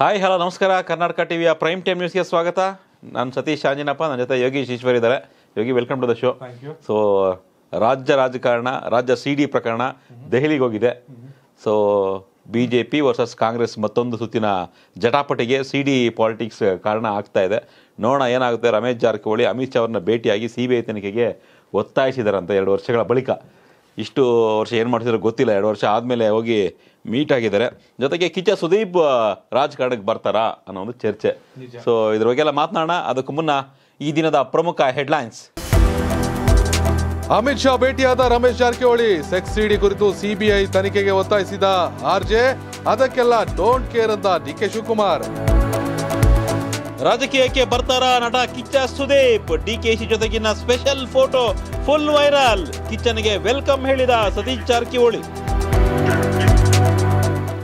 hi hello ನಮಸ್ಕಾರ ಕರ್ನಾಟಕ ಟಿವಿಯ prime time ನ್ಯೂಸ್ಗೆ ಸ್ವಾಗತ ನಾನು ಸತೀಶ್ ಆಂಜನಪ್ಪ ನನ್ನ ಜೊತೆ ಯೋಗಿ ಈಶ್ವರ್ ಇದ್ದಾರೆ Yogi welcome to the show so ರಾಜ್ಯ ರಾಜಕಾರಣ ರಾಜ್ಯ ಸಿ ಡಿ ಪ್ರಕರಣ ದೆಹಲಿಗೆ ಹೋಗಿದೆ so B J P versus Congress ಮತ್ತೊಂದು ಸುತ್ತಿನ ಜಟಾಪಟಿಗೆ ಸಿ ಡಿ ಪಾಲಿಟಿಕ್ಸ್ ಕಾರಣ ಆಗ್ತಾ ಇದೆ ನೋಡೋಣ ಏನಾಗುತ್ತೆ ರಮೇಶ್ ಜಾರಕಿಹೊಳಿ ಅಮಿತ್ ಶಾ ಅವ್ರನ್ನ ಭೇಟಿಯಾಗಿ ಸಿ ಬಿ ಐ ತನಿಖೆಗೆ ಒತ್ತಾಯಿಸಿದಾರಂತೆ ಎರಡು ವರ್ಷಗಳ ಬಳಿಕ ಇಷ್ಟು ವರ್ಷ ಏನು ಮಾಡಿಸಿದ್ರು ಗೊತ್ತಿಲ್ಲ ಎರಡು ವರ್ಷ ಆದಮೇಲೆ ಹೋಗಿ ಮೀಟ್ ಆಗಿದ್ದಾರೆ ಜೊತೆಗೆ ಕಿಚ್ಚ ಸುದೀಪ್ ರಾಜಕಾರಣಕ್ಕೆ ಬರ್ತಾರಾ ಅನ್ನೋ ಒಂದು ಚರ್ಚೆ ಸೊ ಇದ್ರ ಬಗ್ಗೆ ಎಲ್ಲ ಮಾತನಾಡೋಣ ಅದಕ್ಕೂ ಮುನ್ನ ಈ ದಿನದ ಪ್ರಮುಖ ಹೆಡ್ಲೈನ್ಸ್ ಅಮಿತ್ ಶಾ ಭೇಟಿಯಾದ ರಮೇಶ್ ಜಾರಕಿಹೊಳಿ ಸೆಕ್ಸ್ ಸಿಡಿ ಕುರಿತು ಸಿಬಿಐ ತನಿಖೆಗೆ ಒತ್ತಾಯಿಸಿದ ಆರ್ಜೆ ಅದಕ್ಕೆಲ್ಲ ಡೋಂಟ್ ಕೇರ್ ಅಂತ ಡಿ ಕೆ ಶಿವಕುಮಾರ್ ರಾಜಕೀಯಕ್ಕೆ ಬರ್ತಾರ ನಟ ಕಿಚ್ಚ ಸುದೀಪ್ ಡಿ ಡಿಕೆಶಿ ಜೊತೆಗಿನ ಸ್ಪೆಷಲ್ ಫೋಟೋ ಫುಲ್ ವೈರಲ್ ಕಿಚ್ಚನಿಗೆ ವೆಲ್ಕಮ್ ಹೇಳಿದ ಸತೀಶ್ ಜಾರಕಿಹೊಳಿ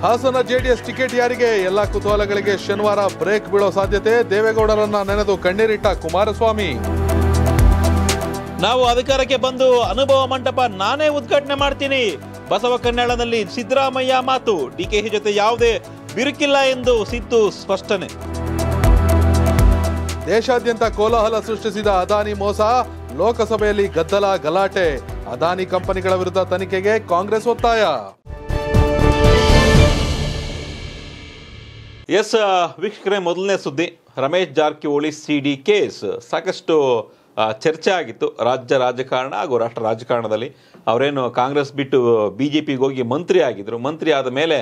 ಹಾಸನ ಜೆಡಿಎಸ್ ಟಿಕೆಟ್ ಯಾರಿಗೆ ಎಲ್ಲ ಕುತೂಹಲಗಳಿಗೆ ಶನಿವಾರ ಬ್ರೇಕ್ ಬೀಳೋ ಸಾಧ್ಯತೆ ದೇವೇಗೌಡರನ್ನ ನೆನೆದು ಕಣ್ಣೀರಿಟ್ಟ ಕುಮಾರಸ್ವಾಮಿ ನಾವು ಅಧಿಕಾರಕ್ಕೆ ಬಂದು ಅನುಭವ ಮಂಟಪ ನಾನೇ ಉದ್ಘಾಟನೆ ಮಾಡ್ತೀನಿ ಬಸವ ಕನ್ನಡದಲ್ಲಿ ಸಿದ್ದರಾಮಯ್ಯ ಮಾತು ಡಿಕೆಶಿ ಜೊತೆ ಯಾವುದೇ ಬಿರುಕಿಲ್ಲ ಎಂದು ಸಿದ್ದು ಸ್ಪಷ್ಟನೆ ದೇಶಾದ್ಯಂತ ಕೋಲಾಹಲ ಸೃಷ್ಟಿಸಿದ ಅದಾನಿ ಮೋಸ ಲೋಕಸಭೆಯಲ್ಲಿ ಗದ್ದಲ ಗಲಾಟೆ ಅದಾನಿ ಕಂಪನಿಗಳ ವಿರುದ್ಧ ತನಿಖೆಗೆ ಕಾಂಗ್ರೆಸ್ ಒತ್ತಾಯ ಎಸ್ ವೀಕ್ಷಕರೇ ಮೊದಲನೇ ಸುದ್ದಿ Ramesh Jarkiholi C D case ಸಾಕಷ್ಟು ಚರ್ಚೆ ಆಗಿತ್ತು ರಾಜ್ಯ ರಾಜಕಾರಣ ಹಾಗೂ ರಾಷ್ಟ್ರ ರಾಜಕಾರಣದಲ್ಲಿ ಅವರೇನು ಕಾಂಗ್ರೆಸ್ ಬಿಟ್ಟು ಬಿ ಜೆ ಪಿಗೆ ಹೋಗಿ ಮಂತ್ರಿ ಆಗಿದ್ದರು ಮಂತ್ರಿ ಆದ ಮೇಲೆ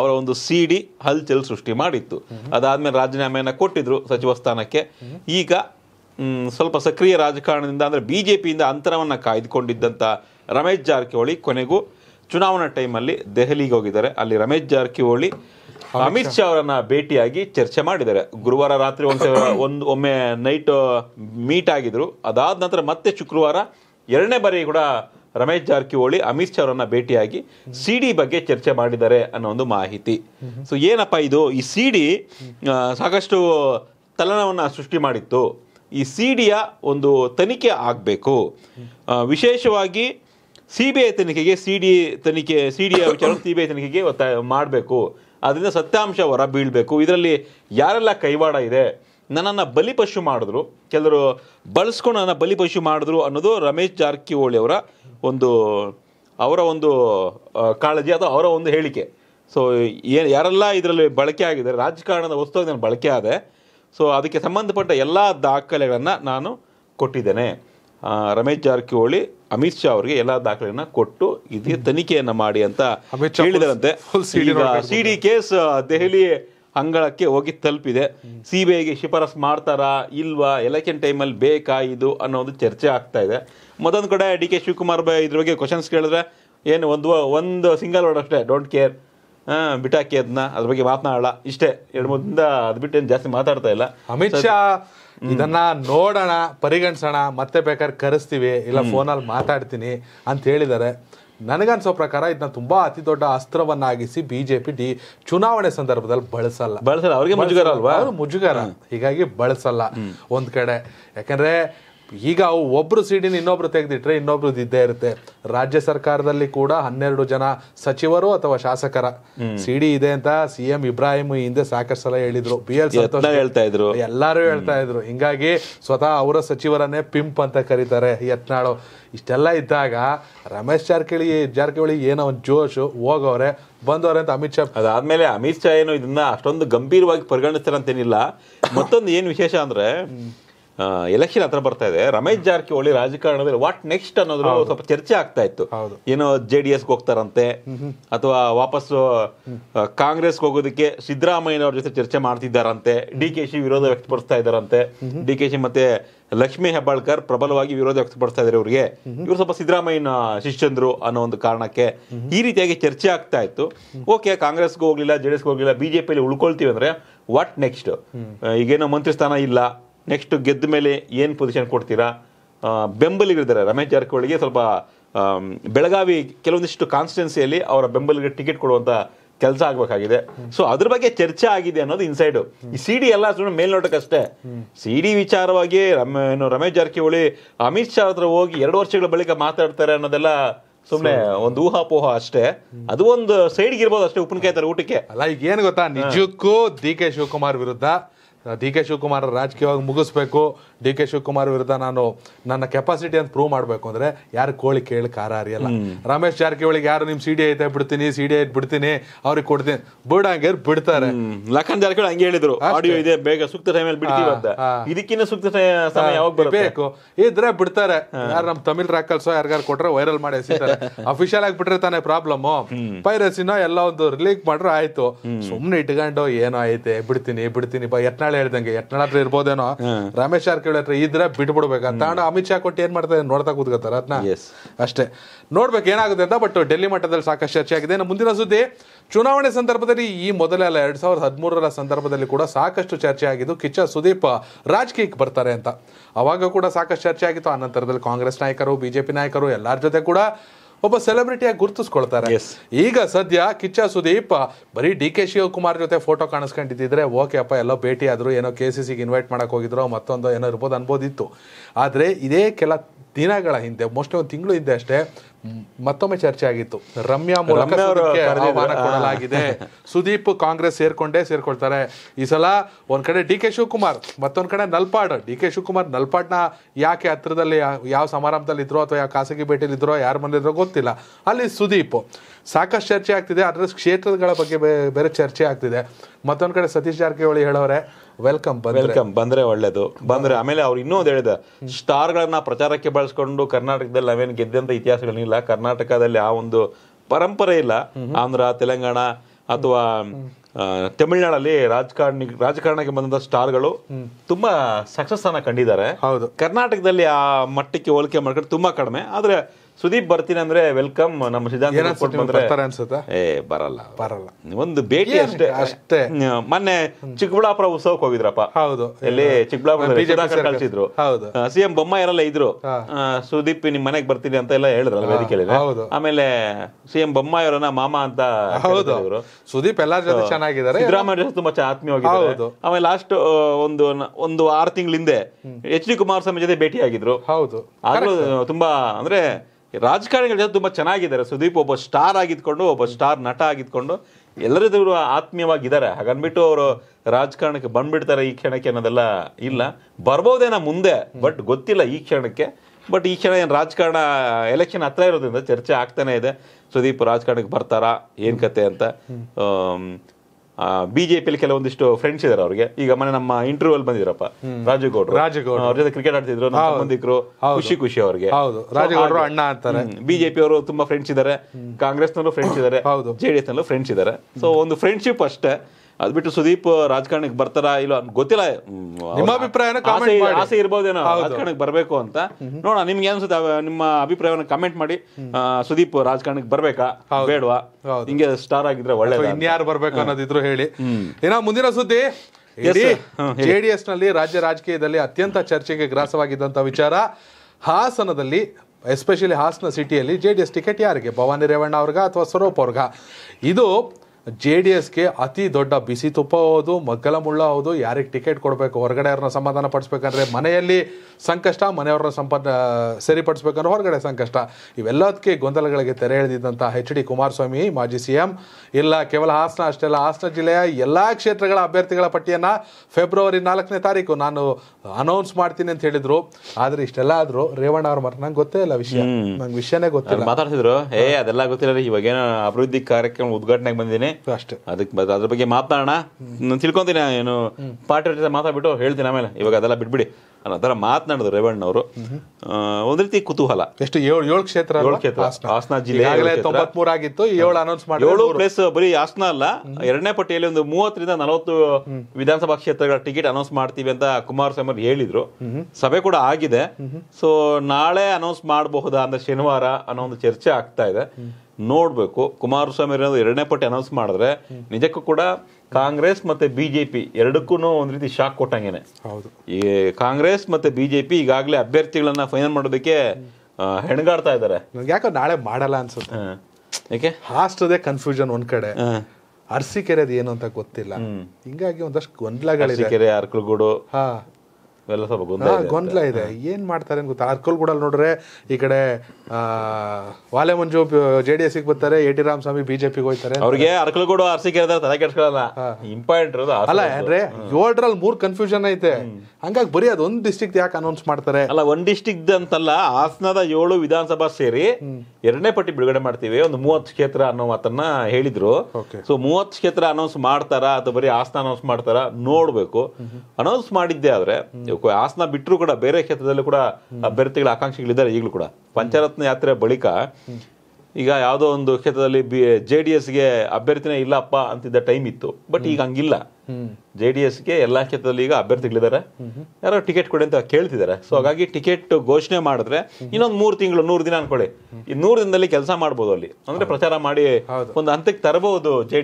ಅವರ ಒಂದು ಸಿ ಡಿ ಹಲ್ಚಲ್ ಸೃಷ್ಟಿ ಮಾಡಿತ್ತು ಅದಾದಮೇಲೆ ರಾಜೀನಾಮೆಯನ್ನು ಕೊಟ್ಟಿದ್ರು ಸಚಿವ ಸ್ಥಾನಕ್ಕೆ ಈಗ ಸ್ವಲ್ಪ ಸಕ್ರಿಯ ರಾಜಕಾರಣದಿಂದ ಅಂದರೆ ಬಿ ಜೆ ಪಿಯಿಂದ ಅಂತರವನ್ನು ಕಾಯ್ದುಕೊಂಡಿದ್ದಂಥ ರಮೇಶ್ ಜಾರಕಿಹೊಳಿ ಕೊನೆಗೂ ಚುನಾವಣಾ ಟೈಮಲ್ಲಿ ದೆಹಲಿಗೆ ಹೋಗಿದ್ದಾರೆ ಅಲ್ಲಿ ರಮೇಶ್ ಜಾರಕಿಹೊಳಿ ಅಮಿತ್ ಶಾ ಅವರನ್ನ ಭೇಟಿಯಾಗಿ ಚರ್ಚೆ ಮಾಡಿದ್ದಾರೆ ಗುರುವಾರ ರಾತ್ರಿ ಒಂದು ಒಂದು ಒಮ್ಮೆ ನೈಟ್ ಮೀಟ್ ಆಗಿದ್ರು ಅದಾದ ನಂತರ ಮತ್ತೆ ಶುಕ್ರವಾರ ಎರಡನೇ ಬಾರಿ ಕೂಡ ರಮೇಶ್ ಜಾರಕಿಹೊಳಿ ಅಮಿತ್ ಶಾ ಅವರನ್ನ ಭೇಟಿಯಾಗಿ ಸಿಡಿ ಬಗ್ಗೆ ಚರ್ಚೆ ಮಾಡಿದ್ದಾರೆ ಅನ್ನೋ ಒಂದು ಮಾಹಿತಿ ಸೊ ಏನಪ್ಪ ಇದು ಈ ಸಿಡಿ ಸಾಕಷ್ಟು ತಲನವನ್ನ ಸೃಷ್ಟಿ ಮಾಡಿತ್ತು ಈ ಸಿಡಿಯ ಒಂದು ತನಿಖೆ ಆಗಬೇಕು ವಿಶೇಷವಾಗಿ ಸಿ ಬಿ ಐ ತನಿಖೆಗೆ ಸಿ ಡಿ ತನಿಖೆ ಸಿ ಡಿಯ ವಿಚಾರ ಸಿ ಬಿ ಐ ತನಿಖೆಗೆ ಒತ್ತಾಯ ಮಾಡಬೇಕು ಅದರಿಂದ ಸತ್ಯಾಂಶ ಹೊರ ಬೀಳಬೇಕು ಇದರಲ್ಲಿ ಯಾರೆಲ್ಲ ಕೈವಾಡ ಇದೆ ನನ್ನನ್ನು ಬಲಿಪಶು ಮಾಡಿದ್ರು ಕೆಲವರು ಬಳಸ್ಕೊಂಡು ನನ್ನ ಬಲಿಪಶು ಮಾಡಿದ್ರು ಅನ್ನೋದು ರಮೇಶ್ ಜಾರಕಿಹೊಳಿ ಅವರ ಒಂದು ಅವರ ಒಂದು ಕಾಳಜಿ ಅಥವಾ ಅವರ ಒಂದು ಹೇಳಿಕೆ ಸೊ ಏ ಯಾರೆಲ್ಲ ಇದರಲ್ಲಿ ಬಳಕೆ ಆಗಿದೆ ರಾಜಕಾರಣದ ವಸ್ತು ನಾನು ಬಳಕೆ ಆದೆ ಸೊ ಅದಕ್ಕೆ ಸಂಬಂಧಪಟ್ಟ ಎಲ್ಲ ದಾಖಲೆಗಳನ್ನು ನಾನು ಕೊಟ್ಟಿದ್ದೇನೆ ರಮೇಶ್ ಜಾರಕಿಹೊಳಿ ಅಮಿತ್ ಶಾ ಅವರಿಗೆ ಎಲ್ಲ ದಾಖಲೆಯನ್ನ ಕೊಟ್ಟು ಇದೇ ತನಿಖೆಯನ್ನ ಮಾಡಿ ಅಂತ ಹೇಳಿದರಂತೆ ಸಿಡಿ ಕೇಸ್ ದೆಹಲಿ ಅಂಗಳಕ್ಕೆ ಹೋಗಿ ತಲುಪಿದೆ ಸಿಬಿಐಗೆ ಶಿಫಾರಸ್ ಮಾಡ್ತಾರಾ ಇಲ್ವಾ ಎಲೆಕ್ಷನ್ ಟೈಮಲ್ಲಿ ಬೇಕಾ ಇದು ಅನ್ನೋ ಒಂದು ಚರ್ಚೆ ಆಗ್ತಾ ಇದೆ ಮತ್ತೊಂದು ಕಡೆ ಡಿ ಕೆ ಶಿವಕುಮಾರ್ ಬೈ ಇದ್ರ ಬಗ್ಗೆ ಕ್ವಶನ್ಸ್ ಕೇಳಿದ್ರೆ ಏನು ಒಂದು ಒಂದು ಸಿಂಗಲ್ ವರ್ಡ್ ಅಷ್ಟೇ ಡೋಂಟ್ ಕೇರ್ ಬಿಟಾಕಿ ಅದನ್ನ ಅದ್ರ ಬಗ್ಗೆ ಮಾತನಾಡಲ್ಲ ಇಷ್ಟೇ ಎರಡು ಮೂರಿಂದ ಅದು ಬಿಟ್ಟು ಜಾಸ್ತಿ ಮಾತಾಡ್ತಾ ಇಲ್ಲ ಅಮಿತ್ ಶಾ ಇದನ್ನ ನೋಡೋಣ ಪರಿಗಣಿಸೋಣ ಮತ್ತೆ ಬೇಕಾದ್ರೆ ಕರೆಸ್ತೀವಿ ಇಲ್ಲ ಅಲ್ಲಿ ಮಾತಾಡ್ತೀನಿ ಅಂತ ಹೇಳಿದ್ದಾರೆ ನನಗನ್ಸೋ ಪ್ರಕಾರ ಇದನ್ನ ತುಂಬಾ ಅತಿ ದೊಡ್ಡ ಅಸ್ತ್ರವನ್ನಾಗಿಸಿ ಬಿಜೆಪಿ ಡಿ ಚುನಾವಣೆ ಸಂದರ್ಭದಲ್ಲಿ ಬಳಸಲ್ಲ ಬಳಸಲ್ಲ ಅವ್ರಿಗೆ ಮುಜುಗರ ಅಲ್ವಾ ಮುಜುಗರ ಹೀಗಾಗಿ ಬಳಸಲ್ಲ ಒಂದ್ ಕಡೆ ಯಾಕಂದ್ರೆ ಈಗ ಒಬ್ಬರು ಸಿಡಿ ಇನ್ನೊಬ್ರು ತೆಗೆದಿಟ್ರೆ ಇನ್ನೊಬ್ರದ್ದು ಇದ್ದೇ ಇರುತ್ತೆ ರಾಜ್ಯ ಸರ್ಕಾರದಲ್ಲಿ ಕೂಡ ಹನ್ನೆರಡು ಜನ ಸಚಿವರು ಅಥವಾ ಶಾಸಕರ ಸಿಡಿ ಇದೆ ಅಂತ ಸಿ ಎಂ ಇಬ್ರಾಹಿಂ ಹಿಂದೆ ಸಾಕಷ್ಟು ಸಲ ಹೇಳಿದ್ರು ಬಿ ಎಲ್ ಸಂತೋಷ್ ಹೇಳ್ತಾ ಇದ್ರು ಎಲ್ಲರೂ ಹೇಳ್ತಾ ಇದ್ರು ಹಿಂಗಾಗಿ ಸ್ವತಃ ಅವರ ಸಚಿವರನ್ನೇ ಪಿಂಪ್ ಅಂತ ಕರೀತಾರೆ ಯತ್ನಾಳು ಇಷ್ಟೆಲ್ಲ ಇದ್ದಾಗ ರಮೇಶ್ ಜಾರಕಿಹೊಳಿ ಜಾರಕಿಹೊಳಿ ಏನೋ ಒಂದು ಜೋಶು ಹೋಗೋರೆ ಬಂದವ್ರೆ ಅಂತ ಅಮಿತ್ ಶಾ ಅದಾದ್ಮೇಲೆ ಅಮಿತ್ ಶಾ ಏನು ಇದನ್ನ ಅಷ್ಟೊಂದು ಗಂಭೀರವಾಗಿ ಪರಿಗಣಿಸ್ತಾರೆ ಅಂತೇನಿಲ್ಲ ಮತ್ತೊಂದು ಏನು ವಿಶೇಷ ಅಂದ್ರೆ ಎಲೆಕ್ಷನ್ ಹತ್ರ ಬರ್ತಾ ಇದೆ ರಮೇಶ್ ಜಾರಕಿಹೊಳಿ ರಾಜಕಾರಣದಲ್ಲಿ ವಾಟ್ ನೆಕ್ಸ್ಟ್ ಅನ್ನೋದ್ರ ಸ್ವಲ್ಪ ಚರ್ಚೆ ಆಗ್ತಾ ಇತ್ತು ಏನೋ ಜೆ ಡಿ ಹೋಗ್ತಾರಂತೆ ಅಥವಾ ವಾಪಸ್ ಕಾಂಗ್ರೆಸ್ಗೆ ಹೋಗೋದಕ್ಕೆ ಅವ್ರ ಜೊತೆ ಚರ್ಚೆ ಮಾಡ್ತಿದ್ದಾರಂತೆ ಡಿ ಕೆ ಶಿ ವಿರೋಧ ವ್ಯಕ್ತಪಡಿಸ್ತಾ ಇದ್ದಾರಂತೆ ಡಿ ಕೆ ಶಿ ಮತ್ತೆ ಲಕ್ಷ್ಮೀ ಹೆಬ್ಬಾಳ್ಕರ್ ಪ್ರಬಲವಾಗಿ ವಿರೋಧ ವ್ಯಕ್ತಪಡಿಸ್ತಾ ಇದಾರೆ ಇವರಿಗೆ ಇವರು ಸ್ವಲ್ಪ ಸಿದ್ದರಾಮಯ್ಯನ ಶಿಷ್ಯಂದ್ರು ಅನ್ನೋ ಒಂದು ಕಾರಣಕ್ಕೆ ಈ ರೀತಿಯಾಗಿ ಚರ್ಚೆ ಆಗ್ತಾ ಇತ್ತು ಓಕೆ ಕಾಂಗ್ರೆಸ್ಗೆ ಹೋಗ್ಲಿಲ್ಲ ಜೆ ಡಿ ಎಸ್ಗೆ ಹೋಗ್ಲಿಲ್ಲ ಬಿಜೆಪಿಯಲ್ಲಿ ಉಳ್ಕೊಳ್ತೀವಿ ಅಂದ್ರೆ ವಾಟ್ ನೆಕ್ಸ್ಟ್ ಈಗೇನೋ ಮಂತ್ರಿ ಸ್ಥಾನ ಇಲ್ಲ ನೆಕ್ಸ್ಟ್ ಗೆದ್ದ ಮೇಲೆ ಏನು ಪೊಸಿಷನ್ ಕೊಡ್ತೀರಾ ಬೆಂಬಲಿಗರಿದ್ದಾರೆ ರಮೇಶ್ ಜಾರಕಿಹೊಳಿಗೆ ಸ್ವಲ್ಪ ಬೆಳಗಾವಿ ಕೆಲವೊಂದಿಷ್ಟು ಕಾನ್ಸ್ಟಿಟ್ಯೆನ್ಸಿಯಲ್ಲಿ ಅವರ ಬೆಂಬಲಿಗರಿಗೆ ಟಿಕೆಟ್ ಕೊಡುವಂಥ ಕೆಲಸ ಆಗಬೇಕಾಗಿದೆ ಸೊ ಅದ್ರ ಬಗ್ಗೆ ಚರ್ಚೆ ಆಗಿದೆ ಅನ್ನೋದು ಇನ್ಸೈಡು ಈ ಸಿ ಡಿ ಎಲ್ಲ ಸುಮ್ಮನೆ ಮೇಲ್ನೋಟಕ್ಕಷ್ಟೇ ಸಿ ಡಿ ವಿಚಾರವಾಗಿ ರಮ ರಮೇಶ್ ಜಾರಕಿಹೊಳಿ ಅಮಿತ್ ಶಾ ಹತ್ರ ಹೋಗಿ ಎರಡು ವರ್ಷಗಳ ಬಳಿಕ ಮಾತಾಡ್ತಾರೆ ಅನ್ನೋದೆಲ್ಲ ಸುಮ್ಮನೆ ಒಂದು ಊಹಾಪೋಹ ಅಷ್ಟೇ ಅದು ಒಂದು ಸೈಡ್ಗೆ ಇರ್ಬೋದು ಅಷ್ಟೇ ಉಪ್ಪಿನಕಾಯಿ ತರ ಊಟಕ್ಕೆ ಅಲ್ಲ ಈಗ ಏನು ಗೊತ್ತಾ ನಿಜಕ್ಕೂ ಡಿ ಕೆ ಶಿವಕುಮಾರ್ ವಿರುದ್ಧ ಡಿ ಕೆ ಶಿವಕುಮಾರ್ ರಾಜಕೀಯವಾಗಿ ಮುಗಿಸ್ಬೇಕು ಡಿ ಕೆ ಶಿವಕುಮಾರ್ ವಿರುದ್ಧ ನಾನು ನನ್ನ ಕೆಪಾಸಿಟಿ ಅಂತ ಪ್ರೂವ್ ಮಾಡಬೇಕು ಅಂದ್ರೆ ಯಾರು ಕೋಳಿ ಕೇಳಿ ಕಾರ ಅರಿಯಲ್ಲ ರಮೇಶ್ ಜಾರಕಿಹೊಳಿ ಯಾರು ನಿಮ್ ಸಿ ಡಿ ಬಿಡ್ತೀನಿ ಸಿ ಡಿ ಐ ಬಿಡ್ತೀನಿ ಅವ್ರಿಗೆ ಕೊಡ್ತೀನಿ ಬಿಡ ಹಂಗೆ ಬಿಡ್ತಾರೆ ಲಖನ್ ಜಾರಕಿಹೊಳಿ ಹಂಗೆ ಹೇಳಿದ್ರು ಆಡಿಯೋ ಇದೆ ಬೇಗ ಸೂಕ್ತ ಟೈಮಲ್ಲಿ ಬಿಡ್ತೀವಿ ಅಂತ ಇದಕ್ಕಿಂತ ಸೂಕ್ತ ಸಮಯ ಯಾವಾಗ ಬೇಕು ಇದ್ರೆ ಬಿಡ್ತಾರೆ ಯಾರು ನಮ್ಮ ತಮಿಳ್ ರಾಕಲ್ಸೋ ಯಾರಿಗಾರು ಕೊಟ್ರೆ ವೈರಲ್ ಮಾಡಿ ಎಸಿತಾರೆ ಅಫಿಷಿಯಲ್ ಆಗಿ ಬಿಟ್ರೆ ತಾನೇ ಪ್ರಾಬ್ಲಮ್ ಪೈರಸಿನ ಎಲ್ಲ ಒಂದು ರಿಲೀಕ್ ಮಾಡ್ರೆ ಆಯ್ತು ಸುಮ್ನೆ ಇಟ್ಕೊಂಡು ಏನೋ ಐತೆ ಬಿಡ್ತೀನಿ ಬಿಡ್ತೀನಿ ಬಾ ಯತ್ನಾಳ್ ಹೇಳ್ದಂಗೆ ಎತ್ನಾಳ ಇರ್ಬೋದೇನೋ ರಮೇಶ್ ಆರ್ ಜಾರಕಿಹೊಳಿ ಹತ್ರ ಇದ್ರೆ ಬಿಟ್ಬಿಡ್ಬೇಕು ಅಂಡ್ ಅಮಿತ್ ಶಾ ಕೊಟ್ಟು ಏನು ಮಾಡ್ತಾರೆ ನೋಡ್ತಾ ಕೂತ್ಕೋತಾರೆ ಅದನ್ನ ಅಷ್ಟೇ ನೋಡ್ಬೇಕು ಏನಾಗುತ್ತೆ ಅಂತ ಬಟ್ ಡೆಲ್ಲಿ ಮಟ್ಟದಲ್ಲಿ ಸಾಕಷ್ಟು ಚರ್ಚೆ ಆಗಿದೆ ಮುಂದಿನ ಸುದ್ದಿ ಚುನಾವಣೆ ಸಂದರ್ಭದಲ್ಲಿ ಈ ಮೊದಲೇ ಅಲ್ಲ ಎರಡ್ ಸಾವಿರದ ಹದಿಮೂರರ ಸಂದರ್ಭದಲ್ಲಿ ಕೂಡ ಸಾಕಷ್ಟು ಚರ್ಚೆ ಆಗಿದ್ದು ಕಿಚ್ಚ ಸುದೀಪ್ ರಾಜಕೀಯಕ್ಕೆ ಬರ್ತಾರೆ ಅಂತ ಅವಾಗ ಕೂಡ ಸಾಕಷ್ಟು ಚರ್ಚೆ ಆಗಿತ್ತು ಆ ನಂತರದಲ್ಲಿ ಕಾಂಗ್ರೆಸ್ ನಾಯಕರು ಬಿಜೆಪಿ ನಾಯಕರು ಎಲ್ಲರ ಜೊತೆ ಕೂಡ ಒಬ್ಬ ಸೆಲೆಬ್ರಿಟಿಯಾಗಿ ಗುರುತಿಸ್ಕೊಳ್ತಾರೆ ಈಗ ಸದ್ಯ ಕಿಚ್ಚ ಸುದೀಪ್ ಬರೀ ಡಿ ಕೆ ಶಿವಕುಮಾರ್ ಜೊತೆ ಫೋಟೋ ಕಾಣಿಸ್ಕೊಂಡಿದ್ದಿದ್ರೆ ಓಕೆ ಅಪ್ಪ ಎಲ್ಲೋ ಭೇಟಿ ಆದ್ರು ಏನೋ ಕೆ ಸಿ ಸಿಗೆ ಇನ್ವೈಟ್ ಮಾಡಕ್ ಹೋಗಿದ್ರು ಮತ್ತೊಂದು ಏನೋ ಇರ್ಬೋದು ಅನ್ಬೋದಿತ್ತು ಆದರೆ ಇದೇ ಕೆಲ ದಿನಗಳ ಹಿಂದೆ ಮೋಸ್ಟ್ ಒಂದು ತಿಂಗಳು ಹಿಂದೆ ಅಷ್ಟೇ ಮತ್ತೊಮ್ಮೆ ಚರ್ಚೆ ಆಗಿತ್ತು ರಮ್ಯಾ ಮೂಲಕ ಸುದೀಪ್ ಕಾಂಗ್ರೆಸ್ ಸೇರ್ಕೊಂಡೇ ಸೇರ್ಕೊಳ್ತಾರೆ ಈ ಸಲ ಒಂದ್ ಕಡೆ ಡಿ ಕೆ ಶಿವಕುಮಾರ್ ಮತ್ತೊಂದ್ ಕಡೆ ನಲ್ಪಾಡ್ ಡಿ ಕೆ ಶಿವಕುಮಾರ್ ನಲ್ಪಾಡ್ನ ಯಾಕೆ ಹತ್ರದಲ್ಲಿ ಯಾವ ಸಮಾರಂಭದಲ್ಲಿ ಇದ್ರೋ ಅಥವಾ ಯಾವ ಖಾಸಗಿ ಭೇಟಿಯಲ್ಲಿ ಇದ್ರೋ ಯಾರ ಮನೇಲಿರೋ ಗೊತ್ತಿಲ್ಲ ಅಲ್ಲಿ ಸುದೀಪ್ ಸಾಕಷ್ಟು ಚರ್ಚೆ ಆಗ್ತಿದೆ ಅದ್ರ ಕ್ಷೇತ್ರಗಳ ಬಗ್ಗೆ ಬೇರೆ ಚರ್ಚೆ ಆಗ್ತಿದೆ ಮತ್ತೊಂದ್ ಕಡೆ ಸತೀಶ್ ಜಾರಕಿಹೊಳಿ ಹೇಳೋರೆ ವೆಲ್ಕಮ್ ವೆಲ್ಕಮ್ ಬಂದ್ರೆ ಒಳ್ಳೇದು ಬಂದ್ರೆ ಆಮೇಲೆ ಅವ್ರು ಇನ್ನೂ ಒಂದು ಹೇಳಿದ ಗಳನ್ನ ಪ್ರಚಾರಕ್ಕೆ ಬಳಸ್ಕೊಂಡು ಕರ್ನಾಟಕದಲ್ಲಿ ನಾವೇನು ಗೆದ್ದಂತ ಇತಿಹಾಸಗಳಿಲ್ಲ ಕರ್ನಾಟಕದಲ್ಲಿ ಆ ಒಂದು ಪರಂಪರೆ ಇಲ್ಲ ಆಂಧ್ರ ತೆಲಂಗಾಣ ಅಥವಾ ತಮಿಳ್ನಾಡಲ್ಲಿ ರಾಜಕಾರಣಿ ರಾಜಕಾರಣಕ್ಕೆ ಬಂದಂತ ಸ್ಟಾರ್ಗಳು ತುಂಬಾ ಸಕ್ಸಸ್ ಅನ್ನ ಕಂಡಿದ್ದಾರೆ ಹೌದು ಕರ್ನಾಟಕದಲ್ಲಿ ಆ ಮಟ್ಟಕ್ಕೆ ಹೋಲಿಕೆ ಮಾಡ್ಕೊಂಡು ತುಂಬಾ ಕಡಿಮೆ ಆದ್ರೆ ಸುದೀಪ್ ಬರ್ತೀನಿ ಅಂದ್ರೆ ವೆಲ್ಕಮ್ ನಮ್ಮ ಸಿದ್ಧಾಂತ ಬರಲ್ಲ ಬರಲ್ಲ ಒಂದು ಭೇಟಿ ಅಷ್ಟೇ ಅಷ್ಟೇ ಮೊನ್ನೆ ಚಿಕ್ಕಬಳ್ಳಾಪುರ ಉತ್ಸವಕ್ಕೆ ಹೋಗಿದ್ರಪ್ಪ ಹೌದು ಎಲ್ಲಿ ಚಿಕ್ಕಬಳ್ಳಾಪುರ ಕಳಿಸಿದ್ರು ಸಿಎಂ ಬೊಮ್ಮ ಎಲ್ಲ ಇದ್ರು ಸುದೀಪ್ ನಿಮ್ ಮನೆಗೆ ಬರ್ತೀನಿ ಅಂತ ಎಲ್ಲ ಹೇಳಿದ್ರಲ್ಲ ವೇದಿಕೆಯಲ್ಲಿ ಆಮೇಲೆ ಸಿಎಂ ಬೊಮ್ಮ ಅವರನ್ನ ಮಾಮ ಅಂತ ಹೌದು ಸುದೀಪ್ ಎಲ್ಲಾರ ಜೊತೆ ಚೆನ್ನಾಗಿದ್ದಾರೆ ಸಿದ್ದರಾಮಯ್ಯ ಜೊತೆ ತುಂಬಾ ಆತ್ಮೀಯವಾಗಿದ್ದಾರೆ ಆಮೇಲೆ ಲಾಸ್ಟ್ ಒಂದು ಒಂದು ಆರು ತಿಂಗಳ ಹಿಂದೆ ಎಚ್ ಡಿ ಕುಮಾರಸ್ವಾಮಿ ಜೊತೆ ಭೇಟಿ ಆಗಿದ್ರು ಹೌದು ಆದ್ರೂ ತುಂಬಾ ಅಂದ್ರೆ ರಾಜಕಾರಣಿಗಳ ಜೊತೆ ತುಂಬ ಚೆನ್ನಾಗಿದ್ದಾರೆ ಸುದೀಪ್ ಒಬ್ಬ ಸ್ಟಾರ್ ಆಗಿದ್ಕೊಂಡು ಒಬ್ಬ ಸ್ಟಾರ್ ನಟ ಆಗಿದ್ಕೊಂಡು ಎಲ್ಲರಿದ್ರು ಆತ್ಮೀಯವಾಗಿದ್ದಾರೆ ಹಾಗನ್ಬಿಟ್ಟು ಅವರು ರಾಜಕಾರಣಕ್ಕೆ ಬಂದ್ಬಿಡ್ತಾರೆ ಈ ಕ್ಷಣಕ್ಕೆ ಅನ್ನೋದೆಲ್ಲ ಇಲ್ಲ ಬರ್ಬೋದೇನೋ ಮುಂದೆ ಬಟ್ ಗೊತ್ತಿಲ್ಲ ಈ ಕ್ಷಣಕ್ಕೆ ಬಟ್ ಈ ಕ್ಷಣ ಏನು ರಾಜಕಾರಣ ಎಲೆಕ್ಷನ್ ಹತ್ರ ಇರೋದ್ರಿಂದ ಚರ್ಚೆ ಆಗ್ತಾನೆ ಇದೆ ಸುದೀಪ್ ರಾಜಕಾರಣಕ್ಕೆ ಬರ್ತಾರಾ ಏನು ಕತೆ ಅಂತ ಬಿ ಜೆ ಕೆಲವೊಂದಿಷ್ಟು ಫ್ರೆಂಡ್ಸ್ ಇದಾರೆ ಅವರಿಗೆ ಈಗ ಮನೆ ನಮ್ಮ ಅಲ್ಲಿ ಬಂದಿದ್ರಪ್ಪ ರಾಜಗೌಡ ರಾಜಗೌಡ ಅವ್ರ ಜೊತೆ ಕ್ರಿಕೆಟ್ ಆಡ್ತಿದ್ರು ನಮ್ಮ ಸಂಬಂಧಿಕರು ಖುಷಿ ಖುಷಿ ಅವರಿಗೆ ಹೌದು ರಾಜಗೌಡರು ಅಣ್ಣ ಅಂತಾರೆ ಬಿಜೆಪಿ ಅವರು ತುಂಬಾ ಫ್ರೆಂಡ್ಸ್ ಇದಾರೆ ಕಾಂಗ್ರೆಸ್ ನಲ್ಲೂ ಫ್ರೆಂಡ್ಸ್ ಇದ್ದಾರೆ ಜೆಡಿಎಸ್ ನಲ್ಲೂ ಫ್ರೆಂಡ್ಸ್ ಇದ್ದಾರೆ ಸೊ ಒಂದು ಫ್ರೆಂಡ್ಶಿಪ್ ಅಷ್ಟೇ ಅದ್ ಬಿಟ್ಟು ಸುದೀಪ್ ರಾಜಕಾರಣಕ್ಕೆ ಬರ್ತಾರಾ ಇಲ್ಲ ಗೊತ್ತಿಲ್ಲ ನಿಮ್ಮ ಅಭಿಪ್ರಾಯನ ಆಸೆ ಇರ್ಬೋದೇನೋ ರಾಜಕಾರಣಕ್ಕೆ ಬರಬೇಕು ಅಂತ ನೋಡೋಣ ನಿಮ್ಗೆ ಅನ್ಸುತ್ತೆ ನಿಮ್ಮ ಅಭಿಪ್ರಾಯವನ್ನ ಕಮೆಂಟ್ ಮಾಡಿ ಸುದೀಪ್ ರಾಜಕಾರಣಕ್ಕೆ ಬರ್ಬೇಕಾ ಬೇಡವಾ ಹಿಂಗೆ ಸ್ಟಾರ್ ಆಗಿದ್ರೆ ಒಳ್ಳೆ ಇನ್ಯಾರು ಬರ್ಬೇಕು ಅನ್ನೋದಿದ್ರು ಹೇಳಿ ಏನೋ ಮುಂದಿನ ಸುದ್ದಿ ಜೆಡಿಎಸ್ ನಲ್ಲಿ ರಾಜ್ಯ ರಾಜಕೀಯದಲ್ಲಿ ಅತ್ಯಂತ ಚರ್ಚೆಗೆ ಗ್ರಾಸವಾಗಿದ್ದಂತ ವಿಚಾರ ಹಾಸನದಲ್ಲಿ ಎಸ್ಪೆಷಲಿ ಹಾಸನ ಸಿಟಿಯಲ್ಲಿ ಜೆ ಡಿ ಎಸ್ ಟಿಕೆಟ್ ಯಾರಿಗೆ ಭವಾನಿ ರೇವಣ್ಣ ಅವ್ರಿಗ ಅಥವಾ ಸ್ವರೂಪ್ ಅವ್ರಿಗ ಇದು ಜೆ ಡಿ ಎಸ್ಗೆ ಅತಿ ದೊಡ್ಡ ಬಿಸಿ ತುಪ್ಪ ಹೌದು ಮಗ್ಗಲ ಮುಳ್ಳ ಹೌದು ಯಾರಿಗೆ ಟಿಕೆಟ್ ಕೊಡಬೇಕು ಹೊರಗಡೆ ಅವ್ರನ್ನ ಸಮಾಧಾನ ಪಡಿಸ್ಬೇಕಂದ್ರೆ ಮನೆಯಲ್ಲಿ ಸಂಕಷ್ಟ ಮನೆಯವ್ರನ್ನ ಸಂಪದ ಸರಿಪಡಿಸ್ಬೇಕಂದ್ರೆ ಹೊರಗಡೆ ಸಂಕಷ್ಟ ಇವೆಲ್ಲದಕ್ಕೆ ಗೊಂದಲಗಳಿಗೆ ತೆರೆ ಎಳೆದಿದ್ದಂಥ ಹೆಚ್ ಡಿ ಕುಮಾರಸ್ವಾಮಿ ಮಾಜಿ ಸಿ ಎಂ ಇಲ್ಲ ಕೇವಲ ಹಾಸನ ಅಷ್ಟೇ ಅಲ್ಲ ಹಾಸನ ಜಿಲ್ಲೆಯ ಎಲ್ಲ ಕ್ಷೇತ್ರಗಳ ಅಭ್ಯರ್ಥಿಗಳ ಪಟ್ಟಿಯನ್ನು ಫೆಬ್ರವರಿ ನಾಲ್ಕನೇ ತಾರೀಕು ನಾನು ಅನೌನ್ಸ್ ಮಾಡ್ತೀನಿ ಅಂತ ಹೇಳಿದ್ರು ಆದರೆ ಇಷ್ಟೆಲ್ಲ ಆದರೂ ರೇವಣ್ಣ ಅವ್ರ ಮಾತ್ರ ನಂಗೆ ಗೊತ್ತೇ ಇಲ್ಲ ವಿಷಯ ನಂಗೆ ವಿಷಯನೇ ಗೊತ್ತಿಲ್ಲ ಮಾತಾಡ್ತಿದ್ರು ಏ ಅದೆಲ್ಲ ಗೊತ್ತಿಲ್ಲ ಇವಾಗೇನೋ ಅಭಿವೃದ್ಧಿ ಕಾರ್ಯಕ್ರಮ ಉದ್ಘಾಟನೆಗೆ ಬಂದಿದ್ದೀನಿ ಅಷ್ಟೇ ಅದಕ್ಕೆ ಅದ್ರ ಬಗ್ಗೆ ಮಾತನಾಡೋಣ ನಾನು ತಿಳ್ಕೊಂತೀನಿ ಏನು ಪಾರ್ಟಿ ಜೊತೆ ಮಾತಾಡ್ಬಿಟ್ಟು ಹೇಳ್ತೀನಿ ಆಮೇಲೆ ಇವಾಗ ಅದೆಲ್ಲ ಬಿಟ್ಬಿಡಿ ಅನ್ನೋ ಥರ ಮಾತನಾಡಿದ್ರು ರೇವಣ್ಣ ಅವರು ಒಂದು ರೀತಿ ಕುತೂಹಲ ಎಷ್ಟು ಏಳು ಏಳು ಕ್ಷೇತ್ರ ಹಾಸನ ಜಿಲ್ಲೆ ಆಗಿತ್ತು ಏಳು ಅನೌನ್ಸ್ ಮಾಡಿ ಏಳು ಪ್ಲೇಸ್ ಬರೀ ಹಾಸನ ಅಲ್ಲ ಎರಡನೇ ಪಟ್ಟಿಯಲ್ಲಿ ಒಂದು ಮೂವತ್ತರಿಂದ ನಲವತ್ತು ವಿಧಾನಸಭಾ ಕ್ಷೇತ್ರಗಳ ಟಿಕೆಟ್ ಅನೌನ್ಸ್ ಮಾಡ್ತೀವಿ ಅಂತ ಕುಮಾರಸ್ವಾಮಿ ಅವರು ಹೇಳಿದ್ರು ಸಭೆ ಕೂಡ ಆಗಿದೆ ಸೊ ನಾಳೆ ಅನೌನ್ಸ್ ಮಾಡಬಹುದಾ ಅಂದ್ರೆ ಶನಿವಾರ ಅನ್ನೋ ಒಂದು ಚರ್ಚೆ ಆಗ್ತಾ ಇದೆ ನೋಡಬೇಕು ಕುಮಾರಸ್ವಾಮಿ ಎರಡನೇ ಪಟ್ಟಿ ಅನೌನ್ಸ್ ಮಾಡಿದ್ರೆ ನಿಜಕ್ಕೂ ಕೂಡ ಕಾಂಗ್ರೆಸ್ ಮತ್ತೆ ಬಿಜೆಪಿ ಎರಡಕ್ಕೂ ಒಂದ್ ರೀತಿ ಶಾಕ್ ಕೊಟ್ಟಂಗೇನೆ ಹೌದು ಈ ಕಾಂಗ್ರೆಸ್ ಮತ್ತೆ ಬಿಜೆಪಿ ಈಗಾಗಲೇ ಅಭ್ಯರ್ಥಿಗಳನ್ನ ಫೈನಲ್ ಮಾಡೋದಕ್ಕೆ ಹೆಣಗಾಡ್ತಾ ಇದ್ದಾರೆ ಯಾಕೋ ನಾಳೆ ಮಾಡಲ್ಲ ಅನ್ಸುತ್ತೆ ಯಾಕೆ ಹಾಸ್ಟದೇ ಕನ್ಫ್ಯೂಷನ್ ಒಂದ್ ಕಡೆ ಅರ್ಸಿಕೆರೆದು ಏನು ಅಂತ ಗೊತ್ತಿಲ್ಲ ಹಿಂಗಾಗಿ ಒಂದಷ್ಟು ಗೊಂದಲಗಳಿದೆ ಹಾ ಗೊಂದಲ ಇದೆ ಏನ್ ಮಾಡ್ತಾರೆ ಗೊತ್ತಾ ಕೂಡ ನೋಡ್ರೆ ಈ ಕಡೆ ವಾಲೆ ಮಂಜು ಜೆ ಡಿ ಗೆ ಬರ್ತಾರೆ ಎ ಟಿ ರಾಮಸ್ವಾಮಿ ಬಿಜೆಪಿ ಹೋಗ್ತಾರೆ ಅವ್ರಿಗೆ ಕೂಡ ಆರ್ಸಿ ಕೇಳಿದ್ರೆ ತಲೆ ಕೆಡ್ಸ್ಕೊಳ್ಳಲ್ಲ ಇಂಪಾರ್ಟೆಂಟ್ ಅಲ್ಲ ಏನ್ರಿ ಏಳರಲ್ಲಿ ಮೂರ್ ಕನ್ಫ್ಯೂಷನ್ ಐತೆ ಹಂಗಾಗಿ ಬರೀ ಒಂದ್ ಡಿಸ್ಟಿಕ್ ಯಾಕೆ ಅನೌನ್ಸ್ ಮಾಡ್ತಾರೆ ಅಲ್ಲ ಒಂದ್ ಡಿಸ್ಟಿಕ್ ಅಂತಲ್ಲ ಹಾಸನದ ಏಳು ವಿಧಾನಸಭಾ ಸೇರಿ ಎರಡನೇ ಪಟ್ಟಿ ಬಿಡುಗಡೆ ಮಾಡ್ತೀವಿ ಒಂದು ಮೂವತ್ತು ಕ್ಷೇತ್ರ ಅನ್ನೋ ಮಾತನ್ನ ಹೇಳಿದ್ರು ಸೊ ಮೂವತ್ತು ಕ್ಷೇತ್ರ ಅನೌನ್ಸ್ ಮಾಡ್ತಾರಾ ಅಥವಾ ಬರೀ ಹಾಸನ ಅನೌನ್ಸ್ ಮಾಡ್ತಾರಾ ನೋಡ್ಬೇಕು ಅನೌನ್ಸ್ ಮಾಡಿದ್ದೆ ಆದ್ರೆ ಹಾಸನ ಬಿಟ್ಟರು ಕೂಡ ಬೇರೆ ಕ್ಷೇತ್ರದಲ್ಲೂ ಕೂಡ ಅಭ್ಯರ್ಥಿಗಳ ಆಕಾಂಕ್ಷಿಗಳಿದ್ದಾರೆ ಈಗಲೂ ಕೂಡ ಪಂಚರತ್ನ ಯಾತ್ರೆ ಬಳಿಕ ಈಗ ಯಾವುದೋ ಒಂದು ಕ್ಷೇತ್ರದಲ್ಲಿ ಬಿ ಜೆ ಡಿ ಎಸ್ಗೆ ಅಭ್ಯರ್ಥಿನೇ ಇಲ್ಲಪ್ಪ ಅಂತಿದ್ದ ಟೈಮ್ ಇತ್ತು ಬಟ್ ಈಗ ಹಂಗಿಲ್ಲ ಜೆ ಡಿ ಎಸ್ಗೆ ಎಲ್ಲ ಕ್ಷೇತ್ರದಲ್ಲಿ ಈಗ ಅಭ್ಯರ್ಥಿಗಳಿದ್ದಾರೆ ಯಾರೋ ಟಿಕೆಟ್ ಕೊಡಿ ಅಂತ ಕೇಳ್ತಿದ್ದಾರೆ ಸೊ ಹಾಗಾಗಿ ಟಿಕೆಟ್ ಘೋಷಣೆ ಮಾಡಿದ್ರೆ ಇನ್ನೊಂದು ಮೂರು ತಿಂಗಳು ನೂರು ದಿನ ಅನ್ಕೊಳ್ಳಿ ಈ ನೂರು ದಿನದಲ್ಲಿ ಕೆಲಸ ಮಾಡ್ಬೋದು ಅಲ್ಲಿ ಅಂದ್ರೆ ಪ್ರಚಾರ ಮಾಡಿ ಒಂದು ಹಂತಕ್ಕೆ ತರಬಹುದು ಜೆ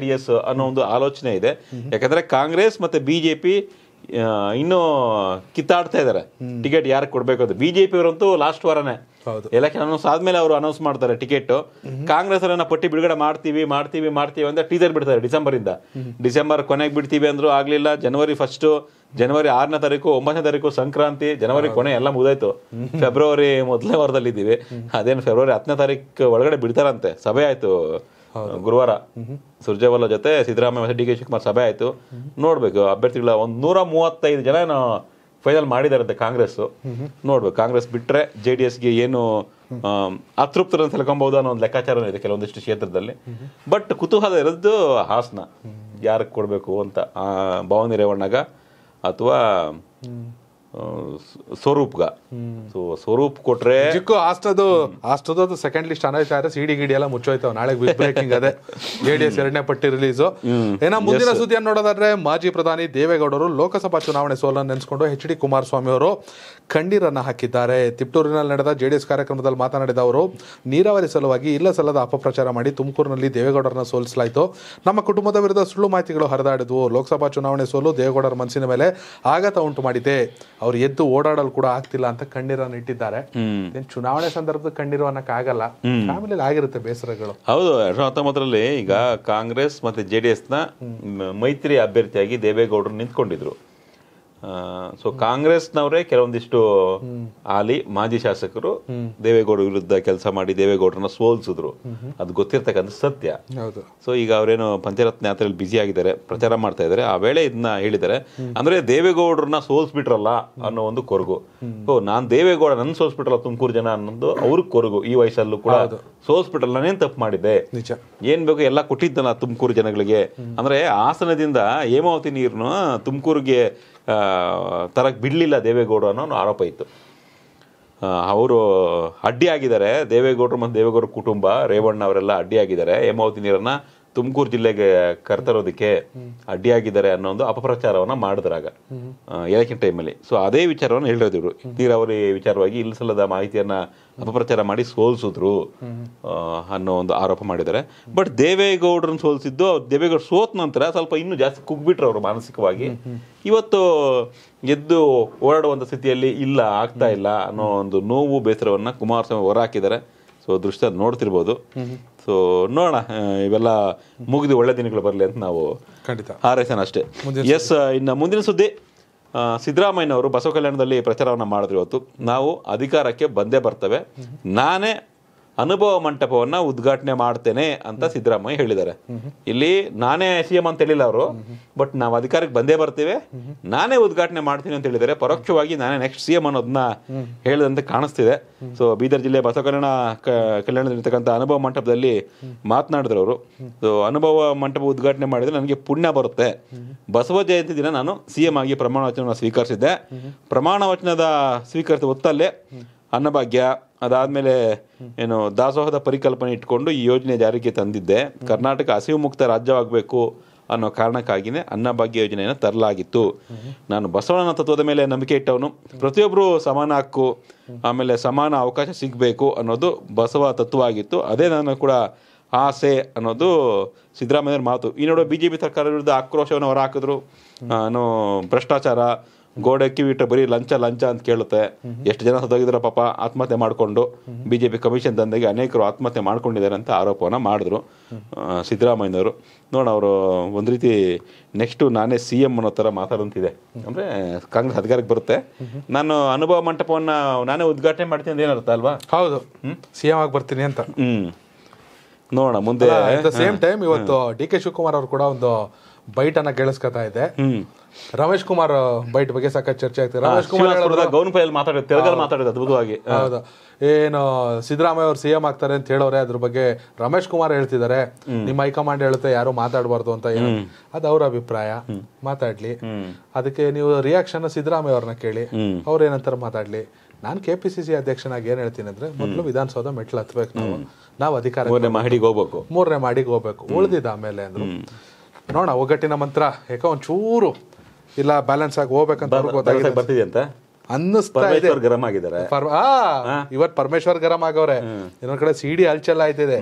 ಅನ್ನೋ ಒಂದು ಆಲೋಚನೆ ಇದೆ ಯಾಕಂದ್ರೆ ಕಾಂಗ್ರೆಸ್ ಮತ್ತೆ ಬಿಜೆಪಿ ಇನ್ನೂ ಕಿತ್ತಾಡ್ತಾ ಇದಾರೆ ಟಿಕೆಟ್ ಯಾರು ಕೊಡ್ಬೇಕು ಅಂತ ಬಿಜೆಪಿ ಅವರಂತೂ ಲಾಸ್ಟ್ ವಾರನೇ ಎಲೆಕ್ಷನ್ ಅನೌನ್ಸ್ ಆದ್ಮೇಲೆ ಅವರು ಅನೌನ್ಸ್ ಮಾಡ್ತಾರೆ ಟಿಕೆಟ್ ಕಾಂಗ್ರೆಸ್ ಅವರನ್ನ ಪಟ್ಟಿ ಬಿಡುಗಡೆ ಮಾಡ್ತೀವಿ ಮಾಡ್ತೀವಿ ಮಾಡ್ತೀವಿ ಅಂತ ಟೀಸರ್ ಬಿಡ್ತಾರೆ ಡಿಸೆಂಬರ್ ಇಂದ ಡಿಸೆಂಬರ್ ಕೊನೆಗೆ ಬಿಡ್ತೀವಿ ಅಂದ್ರು ಆಗ್ಲಿಲ್ಲ ಜನವರಿ ಫಸ್ಟ್ ಜನವರಿ ಆರನೇ ತಾರೀಕು ಒಂಬತ್ತನೇ ತಾರೀಕು ಸಂಕ್ರಾಂತಿ ಜನವರಿ ಕೊನೆ ಎಲ್ಲ ಮುಗಿದಾಯ್ತು ಫೆಬ್ರವರಿ ಮೊದಲನೇ ವಾರದಲ್ಲಿ ಇದ್ದೀವಿ ಅದೇನು ಫೆಬ್ರವರಿ ಹತ್ತನೇ ತಾರೀಕು ಒಳಗಡೆ ಬಿಡ್ತಾರಂತೆ ಸಭೆ ಆಯ್ತು ಗುರುವಾರ ಸುರ್ಜೇವಾಲ ಜೊತೆ ಸಿದ್ದರಾಮಯ್ಯ ಮತ್ತು ಡಿ ಕೆ ಶಿವಕುಮಾರ್ ಸಭೆ ಆಯಿತು ನೋಡಬೇಕು ಅಭ್ಯರ್ಥಿಗಳ ಒಂದು ನೂರ ಮೂವತ್ತೈದು ಜನ ಫೈನಲ್ ಮಾಡಿದಾರಂತೆ ಕಾಂಗ್ರೆಸ್ ನೋಡ್ಬೇಕು ಕಾಂಗ್ರೆಸ್ ಬಿಟ್ಟರೆ ಜೆ ಡಿ ಎಸ್ಗೆ ಏನು ಅತೃಪ್ತರನ್ನು ಸೆಲ್ಕೊಬಹುದು ಅನ್ನೋ ಒಂದು ಲೆಕ್ಕಾಚಾರನೂ ಇದೆ ಕೆಲವೊಂದಿಷ್ಟು ಕ್ಷೇತ್ರದಲ್ಲಿ ಬಟ್ ಕುತೂಹಲ ಇರೋದು ಹಾಸನ ಯಾರಿಗೆ ಕೊಡಬೇಕು ಅಂತ ಭವಾನಿ ರೇವಣ್ಣಗ ಅಥವಾ ಸ್ವರೂಪ್ಗ ಸೊ ಸ್ವರೂಪ್ ಕೊಟ್ರೆ ಚಿಕ್ಕು ಆಸ್ಟದು ಅದು ಸೆಕೆಂಡ್ ಲಿಸ್ಟ್ ಅನಾಯ್ತಾ ಇದೆ ಸಿಡಿ ಗಿಡಿ ಎಲ್ಲ ಮುಚ್ಚೋಯ್ತಾವ ನಾಳೆ ಬಿಗ್ ಬ್ರೇಕಿಂಗ್ ಅದೇ ಜೆ ಎರಡನೇ ಪಟ್ಟಿ ರಿಲೀಸ್ ಏನೋ ಮುಂದಿನ ಸುದ್ದಿಯನ್ನು ನೋಡೋದಾದ್ರೆ ಮಾಜಿ ಪ್ರಧಾನಿ ದೇವೇಗೌಡರು ಲೋಕಸಭಾ ಚುನಾವಣೆ ಸೋಲನ್ನು ನೆನೆಸ್ಕೊಂಡು ಎಚ್ ಡಿ ಕುಮಾರಸ್ವಾಮಿ ಅವರು ಕಣ್ಣೀರನ್ನು ಹಾಕಿದ್ದಾರೆ ತಿಪ್ಟೂರಿನಲ್ಲಿ ನಡೆದ ಜೆ ಡಿ ಎಸ್ ಕಾರ್ಯಕ್ರಮದಲ್ಲಿ ಮಾತನಾಡಿದ ಅವರು ನೀರಾವರಿ ಸಲುವಾಗಿ ಇಲ್ಲ ಸಲ್ಲದ ಅಪಪ್ರಚಾರ ಮಾಡಿ ತುಮಕೂರಿನಲ್ಲಿ ದೇವೇಗೌಡರನ್ನ ಸೋಲಿಸಲಾಯಿತು ನಮ್ಮ ಕುಟುಂಬದ ವಿರುದ್ಧ ಸುಳ್ಳು ಮಾಹಿತಿಗಳು ಹರಿದಾಡಿದ್ವು ಲೋಕಸಭಾ ಚುನಾವಣೆ ಸೋಲು ದೇವೇಗೌಡರ ಮನಸ್ಸಿನ ಮೇಲೆ ಆಘಾತ ಉಂಟು ಮಾಡಿದೆ ಅವ್ರು ಎದ್ದು ಓಡಾಡಲು ಕೂಡ ಆಗ್ತಿಲ್ಲ ಅಂತ ಕಣ್ಣೀರನ್ನು ಇಟ್ಟಿದ್ದಾರೆ ಚುನಾವಣೆ ಸಂದರ್ಭದ ಕಣ್ಣೀರು ಅನ್ನಕ್ಕಾಗಲ್ಲ ಆಮೇಲೆ ಆಗಿರುತ್ತೆ ಬೇಸರಗಳು ಹೌದು ಎರಡ್ ಸಾವಿರದ ಹತ್ತೊಂಬತ್ತರಲ್ಲಿ ಈಗ ಕಾಂಗ್ರೆಸ್ ಮತ್ತೆ ಜೆಡಿಎಸ್ ನ ಮೈತ್ರಿ ಅಭ್ಯರ್ಥಿಯಾಗಿ ದೇವೇಗೌಡರು ನಿಂತ್ಕೊಂಡಿದ್ರು ಸೊ ಕಾಂಗ್ರೆಸ್ನವರೇ ಕೆಲವೊಂದಿಷ್ಟು ಆಲಿ ಮಾಜಿ ಶಾಸಕರು ದೇವೇಗೌಡ ವಿರುದ್ಧ ಕೆಲಸ ಮಾಡಿ ದೇವೇಗೌಡರನ್ನ ಸೋಲ್ಸಿದ್ರು ಅದು ಗೊತ್ತಿರ್ತಕ್ಕಂಥ ಸತ್ಯ ಸೊ ಈಗ ಅವರೇನು ಪಂಚರತ್ನ ಯಾತ್ರೆಯಲ್ಲಿ ಬ್ಯುಸಿ ಆಗಿದ್ದಾರೆ ಪ್ರಚಾರ ಮಾಡ್ತಾ ಇದ್ದಾರೆ ಆ ವೇಳೆ ಇದನ್ನ ಹೇಳಿದ್ದಾರೆ ಅಂದ್ರೆ ದೇವೇಗೌಡರನ್ನ ಸೋಲ್ಸ್ಬಿಟ್ರಲ್ಲ ಅನ್ನೋ ಒಂದು ಕೊರಗು ಸೊ ನಾನ್ ದೇವೇಗೌಡ ನನ್ ಸೋಲ್ಸ್ಬಿಟ್ರಲ್ಲ ತುಮಕೂರು ಜನ ಅನ್ನೋದು ಅವ್ರಿಗೆ ಕೊರಗು ಈ ವಯಸ್ಸಲ್ಲೂ ಕೂಡ ಸೋಲ್ಸ್ಬಿಟ್ರಲ್ಲ ನೇನ್ ತಪ್ಪು ಮಾಡಿದ್ದೆ ಏನ್ ಬೇಕು ಎಲ್ಲ ಕೊಟ್ಟಿದ್ದಲ್ಲ ತುಮಕೂರು ಜನಗಳಿಗೆ ಅಂದ್ರೆ ಆಸನದಿಂದ ಹೇಮಾವತಿ ನೀರ್ನು ತುಮಕೂರಿಗೆ ತರಕ್ಕೆ ಬಿಡಲಿಲ್ಲ ದೇವೇಗೌಡರು ಅನ್ನೋ ಆರೋಪ ಇತ್ತು ಅವರು ಅಡ್ಡಿಯಾಗಿದ್ದಾರೆ ದೇವೇಗೌಡರು ಮತ್ತು ದೇವೇಗೌಡರ ಕುಟುಂಬ ರೇವಣ್ಣ ಅವರೆಲ್ಲ ಅಡ್ಡಿಯಾಗಿದ್ದಾರೆ ಹೇಮಾವತಿ ನೀರನ್ನು ತುಮಕೂರು ಜಿಲ್ಲೆಗೆ ಕರೆತರೋದಕ್ಕೆ ಅಡ್ಡಿಯಾಗಿದ್ದಾರೆ ಅನ್ನೋ ಒಂದು ಅಪಪ್ರಚಾರವನ್ನು ಮಾಡಿದ್ರಾಗ ಎಲೆಕ್ಷನ್ ಟೈಮಲ್ಲಿ ಸೊ ಅದೇ ವಿಚಾರವನ್ನು ಹೇಳಿದ್ರು ನೀರಾವರಿ ವಿಚಾರವಾಗಿ ಇಲ್ಲಿ ಸಲ್ಲದ ಮಾಹಿತಿಯನ್ನು ಅಪಪ್ರಚಾರ ಮಾಡಿ ಸೋಲ್ಸಿದ್ರು ಅನ್ನೋ ಒಂದು ಆರೋಪ ಮಾಡಿದ್ದಾರೆ ಬಟ್ ದೇವೇಗೌಡ್ರನ್ನ ಸೋಲ್ಸಿದ್ದು ದೇವೇಗೌಡ ಸೋತ್ ನಂತರ ಸ್ವಲ್ಪ ಇನ್ನೂ ಜಾಸ್ತಿ ಕುಗ್ಬಿಟ್ರು ಅವರು ಮಾನಸಿಕವಾಗಿ ಇವತ್ತು ಎದ್ದು ಓಡಾಡುವಂಥ ಸ್ಥಿತಿಯಲ್ಲಿ ಇಲ್ಲ ಆಗ್ತಾ ಇಲ್ಲ ಅನ್ನೋ ಒಂದು ನೋವು ಬೇಸರವನ್ನು ಕುಮಾರಸ್ವಾಮಿ ಹೊರಹಾಕಿದ್ದಾರೆ ಸೊ ದೃಷ್ಟ ನೋಡ್ತಿರ್ಬೋದು ಸೊ ನೋಡೋಣ ಇವೆಲ್ಲ ಮುಗಿದು ಒಳ್ಳೆ ದಿನಗಳು ಬರಲಿ ಅಂತ ನಾವು ಖಂಡಿತ ಹಾರೈಸೋಣ ಅಷ್ಟೇ ಎಸ್ ಇನ್ನು ಮುಂದಿನ ಸುದ್ದಿ ಸಿದ್ದರಾಮಯ್ಯನವರು ಬಸವ ಕಲ್ಯಾಣದಲ್ಲಿ ಪ್ರಚಾರವನ್ನು ಮಾಡಿದ್ರು ಇವತ್ತು ನಾವು ಅಧಿಕಾರಕ್ಕೆ ಬಂದೇ ಬರ್ತೇವೆ ನಾನೇ ಅನುಭವ ಮಂಟಪವನ್ನ ಉದ್ಘಾಟನೆ ಮಾಡ್ತೇನೆ ಅಂತ ಸಿದ್ದರಾಮಯ್ಯ ಹೇಳಿದ್ದಾರೆ ಇಲ್ಲಿ ನಾನೇ ಸಿ ಎಂ ಅಂತ ಹೇಳಿಲ್ಲ ಅವರು ಬಟ್ ನಾವು ಅಧಿಕಾರಕ್ಕೆ ಬಂದೇ ಬರ್ತೇವೆ ನಾನೇ ಉದ್ಘಾಟನೆ ಮಾಡ್ತೀನಿ ಅಂತ ಹೇಳಿದರೆ ಪರೋಕ್ಷವಾಗಿ ನಾನೇ ನೆಕ್ಸ್ಟ್ ಸಿ ಎಂ ಅನ್ನೋದನ್ನ ಹೇಳಿದಂತೆ ಕಾಣಿಸ್ತಿದೆ ಸೊ ಬೀದರ್ ಜಿಲ್ಲೆ ಬಸವಕಲ್ಯಾಣ ಕಲ್ಯಾಣದಲ್ಲಿರ್ತಕ್ಕಂಥ ಅನುಭವ ಮಂಟಪದಲ್ಲಿ ಮಾತನಾಡಿದ್ರು ಅವರು ಸೊ ಅನುಭವ ಮಂಟಪ ಉದ್ಘಾಟನೆ ಮಾಡಿದ್ರೆ ನನಗೆ ಪುಣ್ಯ ಬರುತ್ತೆ ಬಸವ ಜಯಂತಿ ದಿನ ನಾನು ಸಿ ಎಂ ಆಗಿ ಪ್ರಮಾಣ ವಚನವನ್ನು ಸ್ವೀಕರಿಸಿದ್ದೆ ಪ್ರಮಾಣ ವಚನದ ಸ್ವೀಕರಿಸಿದ ಹೊತ್ತಲ್ಲೇ ಅನ್ನಭಾಗ್ಯ ಅದಾದಮೇಲೆ ಏನು ದಾಸೋಹದ ಪರಿಕಲ್ಪನೆ ಇಟ್ಕೊಂಡು ಈ ಯೋಜನೆ ಜಾರಿಗೆ ತಂದಿದ್ದೆ ಕರ್ನಾಟಕ ಹಸಿವು ಮುಕ್ತ ರಾಜ್ಯವಾಗಬೇಕು ಅನ್ನೋ ಕಾರಣಕ್ಕಾಗಿಯೇ ಅನ್ನಭಾಗ್ಯ ಯೋಜನೆಯನ್ನು ತರಲಾಗಿತ್ತು ನಾನು ಬಸವಣ್ಣನ ತತ್ವದ ಮೇಲೆ ನಂಬಿಕೆ ಇಟ್ಟವನು ಪ್ರತಿಯೊಬ್ಬರು ಸಮಾನ ಹಕ್ಕು ಆಮೇಲೆ ಸಮಾನ ಅವಕಾಶ ಸಿಗಬೇಕು ಅನ್ನೋದು ಬಸವ ತತ್ವ ಆಗಿತ್ತು ಅದೇ ನಾನು ಕೂಡ ಆಸೆ ಅನ್ನೋದು ಸಿದ್ದರಾಮಯ್ಯವ್ರ ಮಾತು ಈ ನೋಡೋ ಬಿ ಜೆ ಪಿ ಸರ್ಕಾರ ವಿರುದ್ಧ ಆಕ್ರೋಶವನ್ನು ಹೊರಹಾಕಿದ್ರು ಭ್ರಷ್ಟಾಚಾರ ಗೋಡೆ ಕಿವಿಟ ಬರೀ ಲಂಚ ಲಂಚ ಅಂತ ಕೇಳುತ್ತೆ ಎಷ್ಟು ಜನ ಸದೋಗಿದ್ರ ಪಾಪ ಆತ್ಮಹತ್ಯೆ ಮಾಡಿಕೊಂಡು ಬಿಜೆಪಿ ಕಮಿಷನ್ ದಂಧೆಗೆ ಅನೇಕರು ಆತ್ಮಹತ್ಯೆ ಮಾಡ್ಕೊಂಡಿದ್ದಾರೆ ಅಂತ ಆರೋಪವನ್ನು ಮಾಡಿದ್ರು ಸಿದ್ದರಾಮಯ್ಯನವರು ನೋಡಿ ಅವರು ಒಂದು ರೀತಿ ನೆಕ್ಸ್ಟು ನಾನೇ ಸಿ ಅನ್ನೋ ಥರ ಮಾತಾಡಂತಿದೆ ಅಂದರೆ ಕಾಂಗ್ರೆಸ್ ಅಧಿಕಾರಕ್ಕೆ ಬರುತ್ತೆ ನಾನು ಅನುಭವ ಮಂಟಪವನ್ನು ನಾನೇ ಉದ್ಘಾಟನೆ ಮಾಡ್ತೀನಿ ಅಂತ ಏನರ್ಥ ಅಲ್ವಾ ಹೌದು ಸಿ ಎಮ್ ಆಗಿ ಬರ್ತೀನಿ ಅಂತ ಹ್ಞೂ ನೋಡ ಮುಂದೆ ಸೇಮ್ ಟೈಮ್ ಇವತ್ತು ಡಿ ಕೆ ಶಿವಕುಮಾರ್ ಅವರು ಕೂಡ ಒಂದು ಬೈಟನ್ನು ಕೇಳಿಸ್ಕೊತಾ ಇದೆ ರಮೇಶ್ ಕುಮಾರ್ ಬೈಟ್ ಬಗ್ಗೆ ಸಾಕಷ್ಟು ಚರ್ಚೆ ಆಗ್ತಾರೆ ರಮೇಶ್ ಕುಮಾರ್ ಗೌನ್ ಪೈಲ್ ಮಾತಾಡಿದ ತೆಲುಗಲ್ಲಿ ಮಾತಾಡಿದ್ರು ಅದ್ಭುತವಾಗಿ ಹೌದು ಏನು ಸಿದ್ದರಾಮಯ್ಯ ಅವರು ಸಿಎಂ ಆಗ್ತಾರೆ ಅಂತ ಹೇಳೋರೆ ಅದ್ರ ಬಗ್ಗೆ ರಮೇಶ್ ಕುಮಾರ್ ಹೇಳ್ತಿದ್ದಾರೆ ನಿಮ್ಮ ಹೈಕಮಾಂಡ್ ಹೇಳುತ್ತೆ ಯಾರು ಮಾತಾಡಬಾರ್ದು ಅಂತ ಏನು ಅದು ಅವ್ರ ಅಭಿಪ್ರಾಯ ಮಾತಾಡ್ಲಿ ಅದಕ್ಕೆ ನೀವು ರಿಯಾಕ್ಷನ್ ಸಿದ್ದರಾಮಯ್ಯ ಅವ್ರನ್ನ ಕೇಳಿ ಅವ್ರ ಏನಂತಾರೆ ಮಾತಾಡ್ಲಿ ನಾನು ಕೆ ಪಿ ಸಿ ಸಿ ಅಧ್ಯಕ್ಷನಾಗಿ ಏನು ಹೇಳ್ತೀನಿ ಅಂದ್ರೆ ಮೊದಲು ವಿಧಾನಸೌಧ ಮೆಟ್ಲು ಹತ್ಬೇಕು ನಾವು ನಾವು ಅಧಿಕಾರ ಮಾಡಿಗೆ ಹೋಗ್ಬೇಕು ಮೂರನೇ ಮಾಡಿಗೆ ಹೋಗ್ಬೇಕು ಉಳಿದಿದ್ದ ಆಮೇಲೆ ಅಂದ್ರು ನೋಡೋಣ ಒಗ್ಗಟ್ಟಿನ ಮಂತ್ರ ಯಾಕೋ ಒಂಚೂರು ಇಲ್ಲ ಬ್ಯಾಲೆನ್ಸ್ ಆಗಿ ಹೋಗ್ಬೇಕಂತ ಅಂತ ಅನ್ನಿಸ್ತಾ ಇದೆ ಗರಂ ಆಗಿದ್ದಾರೆ ಪರಮೇಶ್ವರ್ ಗರಂ ಆಗವ್ರೆ ಇನ್ನೊಂದ್ ಕಡೆ ಸಿಡಿ ಅಲ್ಚೆಲ್ಲ ಆಯ್ತಿದೆ